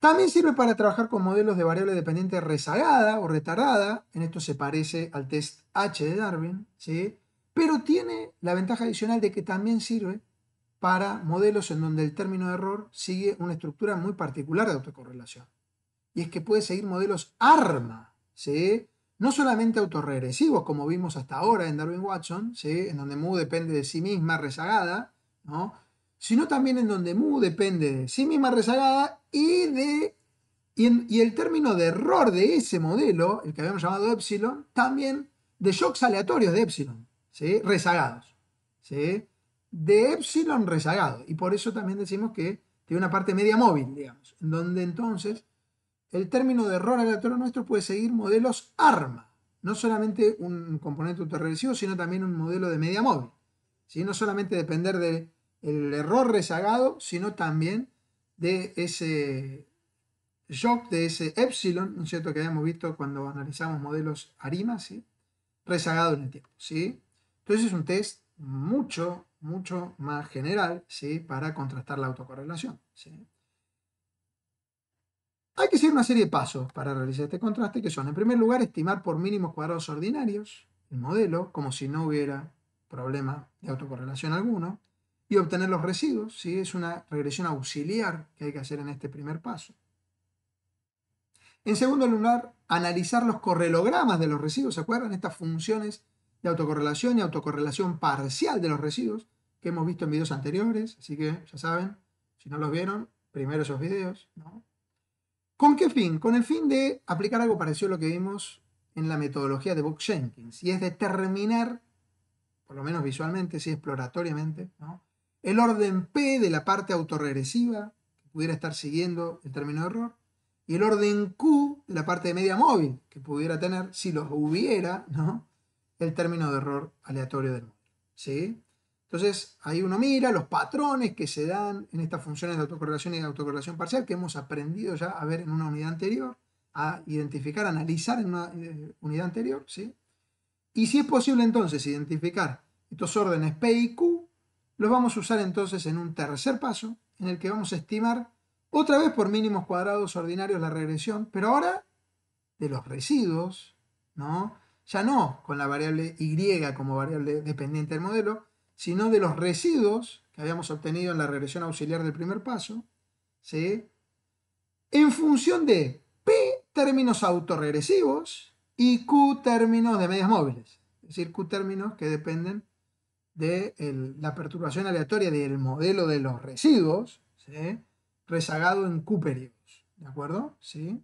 También sirve para trabajar con modelos de variable dependiente rezagada o retardada. En esto se parece al test H de Darwin. ¿sí? Pero tiene la ventaja adicional de que también sirve para modelos en donde el término de error sigue una estructura muy particular de autocorrelación y es que puede seguir modelos ARMA, ¿sí? no solamente autorregresivos, como vimos hasta ahora en Darwin Watson, ¿sí? en donde Mu depende de sí misma rezagada, ¿no? sino también en donde Mu depende de sí misma rezagada y de... Y, el término de error de ese modelo, el que habíamos llamado epsilon, también de shocks aleatorios de epsilon, ¿sí? rezagados. ¿sí? De epsilon rezagado. Y por eso también decimos que tiene una parte media móvil, digamos, en donde entonces el término de error aleatorio nuestro puede seguir modelos ARMA, no solamente un componente autorregresivo, sino también un modelo de media móvil. ¿sí? No solamente depender del error rezagado, sino también de ese shock, de ese epsilon, ¿no cierto?, que habíamos visto cuando analizamos modelos ARIMA, ¿sí? rezagado en el tiempo. ¿sí? Entonces es un test mucho, mucho más general ¿sí? para contrastar la autocorrelación. Hay que seguir una serie de pasos para realizar este contraste, que son, en primer lugar, estimar por mínimos cuadrados ordinarios el modelo, como si no hubiera problema de autocorrelación alguno, y obtener los residuos, si es una regresión auxiliar que hay que hacer en este primer paso. En segundo lugar, analizar los correlogramas de los residuos, ¿se acuerdan? Estas funciones de autocorrelación y autocorrelación parcial de los residuos que hemos visto en videos anteriores, así que ya saben, si no los vieron, primero esos videos, ¿no? ¿Con qué fin? Con el fin de aplicar algo parecido a lo que vimos en la metodología de Buck Jenkins, y es determinar, por lo menos visualmente, si exploratoriamente, el orden P de la parte autorregresiva, que pudiera estar siguiendo el término de error, y el orden Q de la parte de media móvil, que pudiera tener, si los hubiera, el término de error aleatorio del mundo, ¿sí? Entonces, ahí uno mira los patrones que se dan en estas funciones de autocorrelación y de autocorrelación parcial que hemos aprendido ya a ver en una unidad anterior, a identificar, analizar en una eh, unidad anterior, ¿sí? Y si es posible entonces identificar estos órdenes P y Q, los vamos a usar entonces en un tercer paso, en el que vamos a estimar otra vez por mínimos cuadrados ordinarios la regresión, pero ahora de los residuos, ¿no? Ya no con la variable Y como variable dependiente del modelo, sino de los residuos que habíamos obtenido en la regresión auxiliar del primer paso, ¿sí? en función de P términos autorregresivos y Q términos de medias móviles, es decir, Q términos que dependen de la perturbación aleatoria del modelo de los residuos, rezagado en Q periodos, ¿de acuerdo? ¿Sí?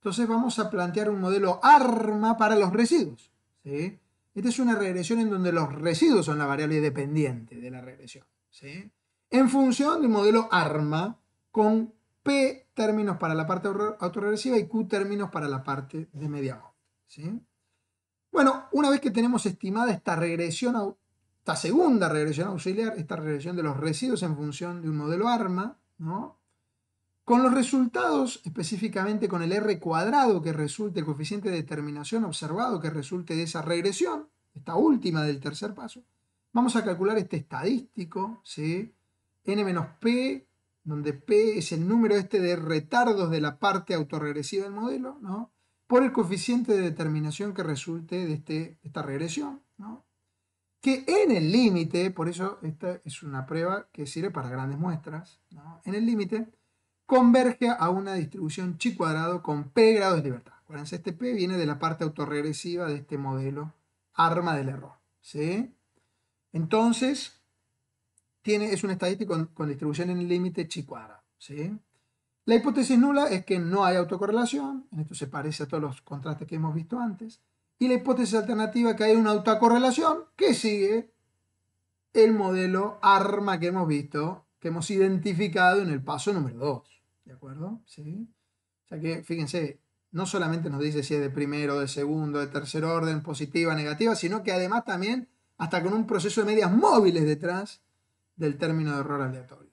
Entonces vamos a plantear un modelo ARMA para los residuos, ¿sí? Esta es una regresión en donde los residuos son la variable dependiente de la regresión. ¿sí? En función un modelo ARMA con P términos para la parte autoregresiva y Q términos para la parte de media ¿sí? Bueno, una vez que tenemos estimada esta regresión, esta segunda regresión auxiliar, esta regresión de los residuos en función de un modelo ARMA, ¿no? Con los resultados, específicamente con el R cuadrado que resulte, el coeficiente de determinación observado que resulte de esa regresión, esta última del tercer paso, vamos a calcular este estadístico, ¿sí? n menos p, donde p es el número este de retardos de la parte autorregresiva del modelo, ¿no? por el coeficiente de determinación que resulte de este, esta regresión, ¿no? que en el límite, por eso esta es una prueba que sirve para grandes muestras, ¿no? en el límite converge a una distribución chi cuadrado con p grados de libertad. Acuérdense, este p viene de la parte autorregresiva de este modelo arma del error. Entonces, tiene, es una estadística con, distribución en el límite chi cuadrado. ¿sí? La hipótesis nula es que no hay autocorrelación, en esto se parece a todos los contrastes que hemos visto antes, y la hipótesis alternativa es que hay una autocorrelación que sigue el modelo ARMA que hemos visto, que hemos identificado en el paso número 2. ¿De acuerdo? Sí. O sea que, fíjense, no solamente nos dice si es de primero, de segundo, de tercer orden, positiva, negativa, sino que además también hasta con un proceso de medias móviles detrás del término de error aleatorio.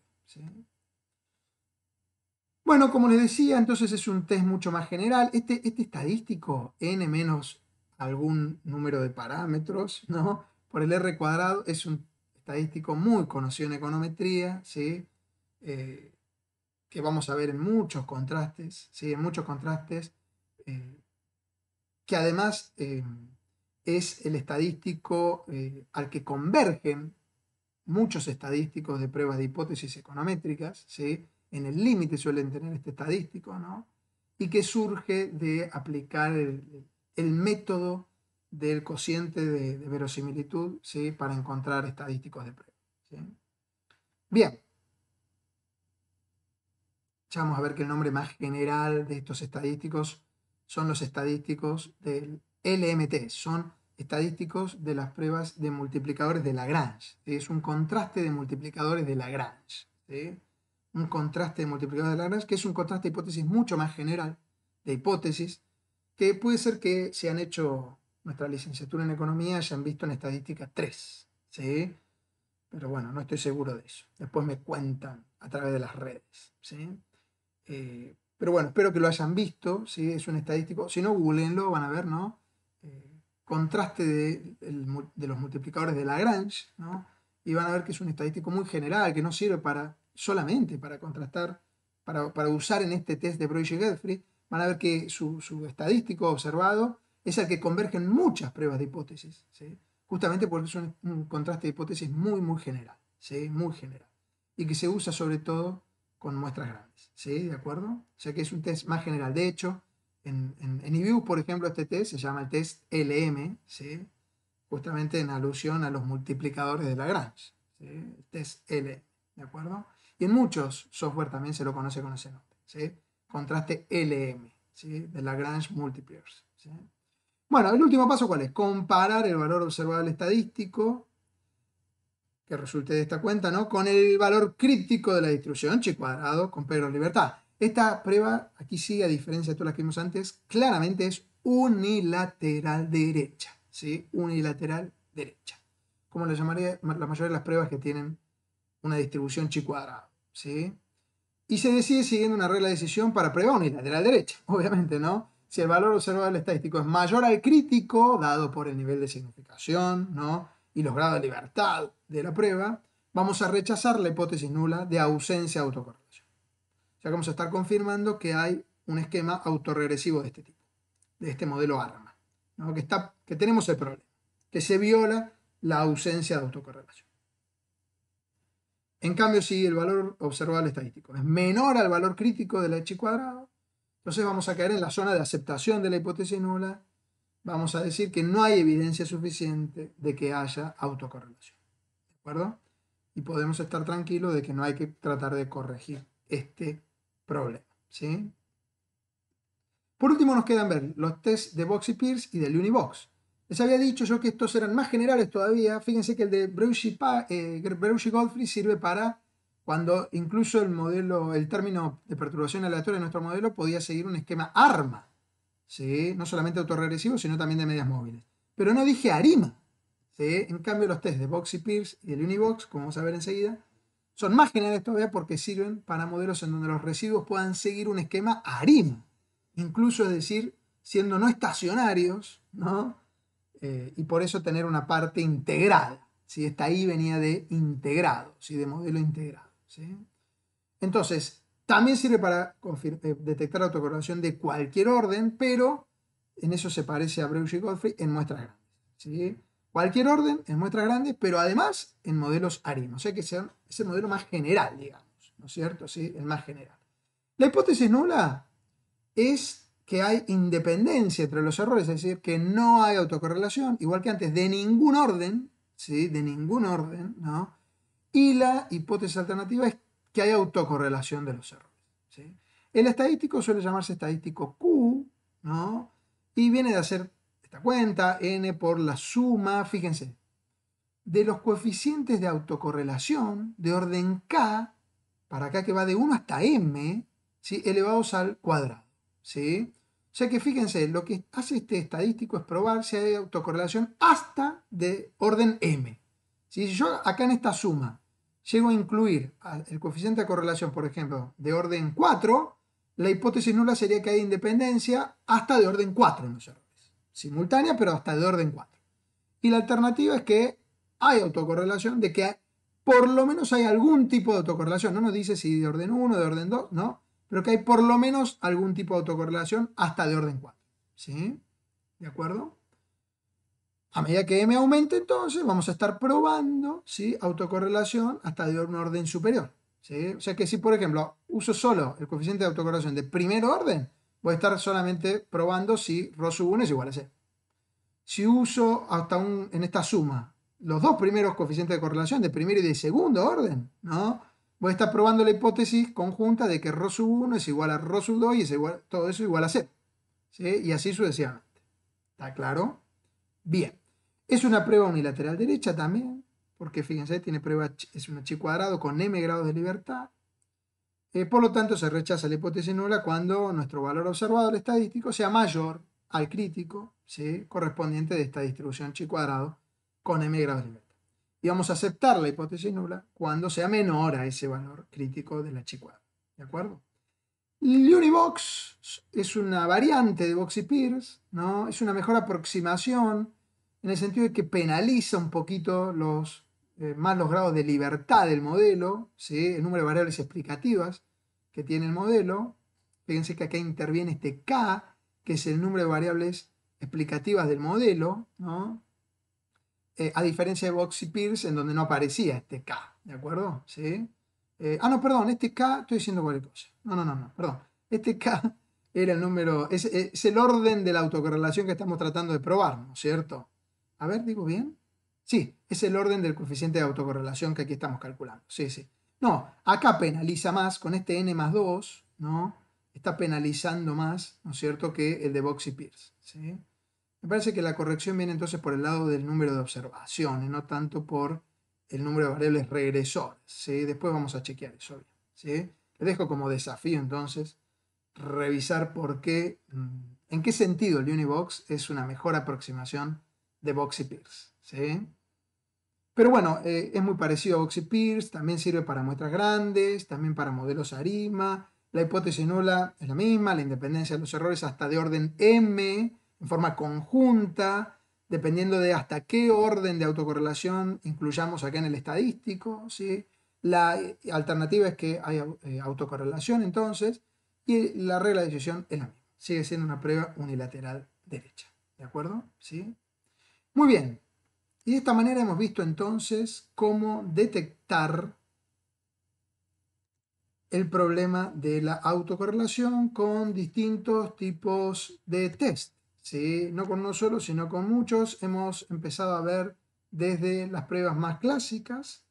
Bueno, como les decía, entonces es un test mucho más general. Este, este estadístico, n menos algún número de parámetros, ¿no? Por el r cuadrado, es un estadístico muy conocido en econometría, ¿sí? Eh, que vamos a ver en muchos contrastes, ¿sí? en muchos contrastes, eh, que además eh, es el estadístico eh, al que convergen muchos estadísticos de pruebas de hipótesis econométricas, ¿sí? en el límite suelen tener este estadístico, ¿no? y que surge de aplicar el, método del cociente de, verosimilitud ¿sí? para encontrar estadísticos de prueba. Bien, vamos a ver que el nombre más general de estos estadísticos son los estadísticos del LMT, son estadísticos de las pruebas de multiplicadores de Lagrange. Es un contraste de multiplicadores de Lagrange. Un contraste de multiplicadores de Lagrange que es un contraste de hipótesis mucho más general, de hipótesis, que puede ser que se han hecho nuestra licenciatura en economía han visto en estadística 3. Pero bueno, no estoy seguro de eso. Después me cuentan a través de las redes. ¿sí? Eh, pero bueno, espero que lo hayan visto, es un estadístico. Si no, googleenlo, van a ver, ¿no? Eh, contraste de, los multiplicadores de Lagrange, Y van a ver que es un estadístico muy general, que no sirve para solamente para contrastar, para, usar en este test de Bruce y Van a ver que su, estadístico observado es el que convergen muchas pruebas de hipótesis, Justamente porque es un, contraste de hipótesis muy, muy general, Muy general. Y que se usa sobre todo con muestras grandes. ¿Sí? ¿De acuerdo? O sea que es un test más general. De hecho, en, en, por ejemplo, este test se llama el test LM, ¿sí? justamente en alusión a los multiplicadores de Lagrange. ¿sí? test L, ¿de acuerdo? Y en muchos software también se lo conoce con ese nombre. ¿sí? Contraste LM, ¿sí? de Lagrange Multipliers. ¿sí? Bueno, el último paso, ¿cuál es? Comparar el valor observable estadístico que resulte de esta cuenta, ¿no? Con el valor crítico de la distribución, chi cuadrado con pedro libertad. Esta prueba, aquí sí, a diferencia de todas las que vimos antes, claramente es unilateral derecha, ¿sí? Unilateral derecha. Como le llamaría la mayoría de las pruebas que tienen una distribución chi cuadrado, ¿sí? Y se decide siguiendo una regla de decisión para prueba unilateral derecha, obviamente, ¿no? Si el valor observable estadístico es mayor al crítico, dado por el nivel de significación, ¿no? y los grados de libertad de la prueba, vamos a rechazar la hipótesis nula de ausencia de autocorrelación. O sea vamos a estar confirmando que hay un esquema autorregresivo de este tipo, de este modelo ARMA, que, que tenemos el problema, que se viola la ausencia de autocorrelación. En cambio, si el valor observable estadístico es menor al valor crítico de la h cuadrado, entonces vamos a caer en la zona de aceptación de la hipótesis nula vamos a decir que no hay evidencia suficiente de que haya autocorrelación. ¿De acuerdo? Y podemos estar tranquilos de que no hay que tratar de corregir este problema. ¿sí? Por último nos quedan ver los tests de Box y Pierce y del Unibox. Les había dicho yo que estos eran más generales todavía. Fíjense que el de breuchy eh, godfrey sirve para cuando incluso el modelo, el término de perturbación aleatoria de nuestro modelo podía seguir un esquema ARMA. ¿sí? no solamente autorregresivos, sino también de medias móviles. Pero no dije ARIMA. En cambio, los test de Box y Pierce y el Unibox, como vamos a ver enseguida, son más generales todavía porque sirven para modelos en donde los residuos puedan seguir un esquema ARIMA. Incluso, es decir, siendo no estacionarios, ¿no? Eh, y por eso tener una parte integrada. si está Esta I venía de integrado, de modelo integrado. ¿sí? Entonces, también sirve para eh, detectar autocorrelación de cualquier orden, pero en eso se parece a Breusch y Godfrey en muestras grandes. Cualquier orden en muestras grandes, pero además en modelos ARIM. O sea que es el modelo más general, digamos. ¿No es cierto? Sí, el más general. La hipótesis nula es que hay independencia entre los errores, es decir, que no hay autocorrelación, igual que antes, de ningún orden, ¿sí? De ningún orden, ¿no? Y la hipótesis alternativa es que hay autocorrelación de los errores. El estadístico suele llamarse estadístico Q, ¿no? Y viene de hacer esta cuenta, N por la suma, fíjense, de los coeficientes de autocorrelación de orden K, para acá que va de 1 hasta M, elevados al cuadrado, ¿sí? O sea que fíjense, lo que hace este estadístico es probar si hay autocorrelación hasta de orden M. Si yo acá en esta suma llego a incluir el coeficiente de correlación, por ejemplo, de orden 4, la hipótesis nula sería que hay independencia hasta de orden 4 en los errores. Simultánea, pero hasta de orden 4. Y la alternativa es que hay autocorrelación, de que por lo menos hay algún tipo de autocorrelación. No nos dice si de orden 1, de orden 2, no. Pero que hay por lo menos algún tipo de autocorrelación hasta de orden 4. ¿Sí? ¿De acuerdo? A medida que m aumente, entonces, vamos a estar probando ¿sí? autocorrelación hasta de un orden superior. O sea que si, por ejemplo, uso solo el coeficiente de autocorrelación de primer orden, voy a estar solamente probando si rho sub 1 es igual a c. Si uso hasta un, en esta suma los dos primeros coeficientes de correlación de primer y de segundo orden, ¿no? voy a estar probando la hipótesis conjunta de que rho sub 1 es igual a rho sub 2 y es igual, todo eso igual a c. Y así sucesivamente. ¿Está claro? Bien. Es una prueba unilateral derecha también, porque fíjense, tiene prueba, es un chi cuadrado con m grados de libertad. Eh, por lo tanto, se rechaza la hipótesis nula cuando nuestro valor observador estadístico sea mayor al crítico correspondiente de esta distribución chi cuadrado con m grados de libertad. Y vamos a aceptar la hipótesis nula cuando sea menor a ese valor crítico de la chi cuadrado. ¿De acuerdo? Unibox es una variante de y Pierce, ¿no? Es una mejor aproximación en el sentido de que penaliza un poquito los, eh, más los grados de libertad del modelo, el número de variables explicativas que tiene el modelo. Fíjense que acá interviene este K, que es el número de variables explicativas del modelo, eh, a diferencia de Box y Pierce, en donde no aparecía este K, ¿de acuerdo? Eh, ah, no, perdón, este K, estoy diciendo cualquier cosa. No, no, no, perdón. Este K era el número, es, es el orden de la autocorrelación que estamos tratando de probar, ¿no es cierto? A ver, digo bien. Sí, es el orden del coeficiente de autocorrelación que aquí estamos calculando. Sí, sí. No, acá penaliza más con este n más 2, ¿no? Está penalizando más, ¿no es cierto?, que el de Box y Pierce. ¿sí? Me parece que la corrección viene entonces por el lado del número de observaciones, no tanto por el número de variables regresores. ¿sí? Después vamos a chequear eso. ¿sí? Les dejo como desafío entonces revisar por qué, mm, en qué sentido el Unibox es una mejor aproximación de Boxy Pierce. ¿sí? Pero bueno, eh, es muy parecido a Boxy Pierce, también sirve para muestras grandes, también para modelos ARIMA, la hipótesis nula es la misma, la independencia de los errores hasta de orden M, en forma conjunta, dependiendo de hasta qué orden de autocorrelación incluyamos acá en el estadístico. ¿sí? La eh, alternativa es que hay eh, autocorrelación entonces, y la regla de decisión es la misma. Sigue siendo una prueba unilateral derecha. ¿De acuerdo? ¿Sí? Muy bien, y de esta manera hemos visto entonces cómo detectar el problema de la autocorrelación con distintos tipos de test. ¿sí? No con uno solo, sino con muchos. Hemos empezado a ver desde las pruebas más clásicas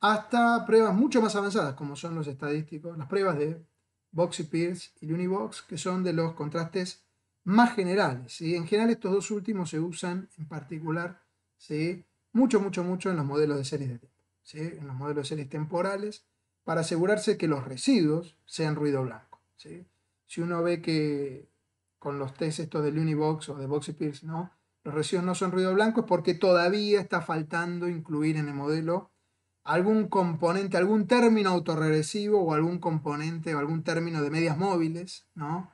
hasta pruebas mucho más avanzadas, como son los estadísticos, las pruebas de y Pierce y Univox, que son de los contrastes más generales. ¿sí? En general estos dos últimos se usan en particular ¿sí? mucho, mucho, mucho en los modelos de series de ¿sí? en los modelos de series temporales, para asegurarse que los residuos sean ruido blanco. Si uno ve que con los test estos del Univox o de Boxy Pierce, ¿no? los residuos no son ruido blanco es porque todavía está faltando incluir en el modelo algún componente, algún término autorregresivo o algún componente o algún término de medias móviles, ¿no?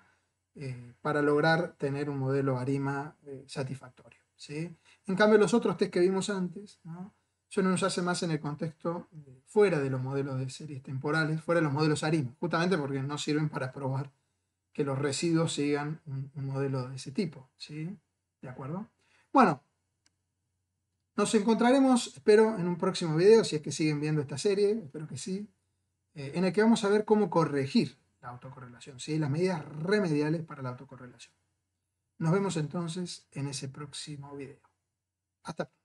Eh, para lograr tener un modelo ARIMA eh, satisfactorio. ¿sí? En cambio, los otros test que vimos antes ¿no? suelen usarse más en el contexto fuera de los modelos de series temporales, fuera de los modelos ARIMA, justamente porque no sirven para probar que los residuos sigan un, modelo de ese tipo. ¿sí? ¿De acuerdo? Bueno, nos encontraremos, espero, en un próximo video, si es que siguen viendo esta serie, espero que sí, eh, en el que vamos a ver cómo corregir la autocorrelación, ¿sí? las medidas remediales para la autocorrelación. Nos vemos entonces en ese próximo video. Hasta pronto.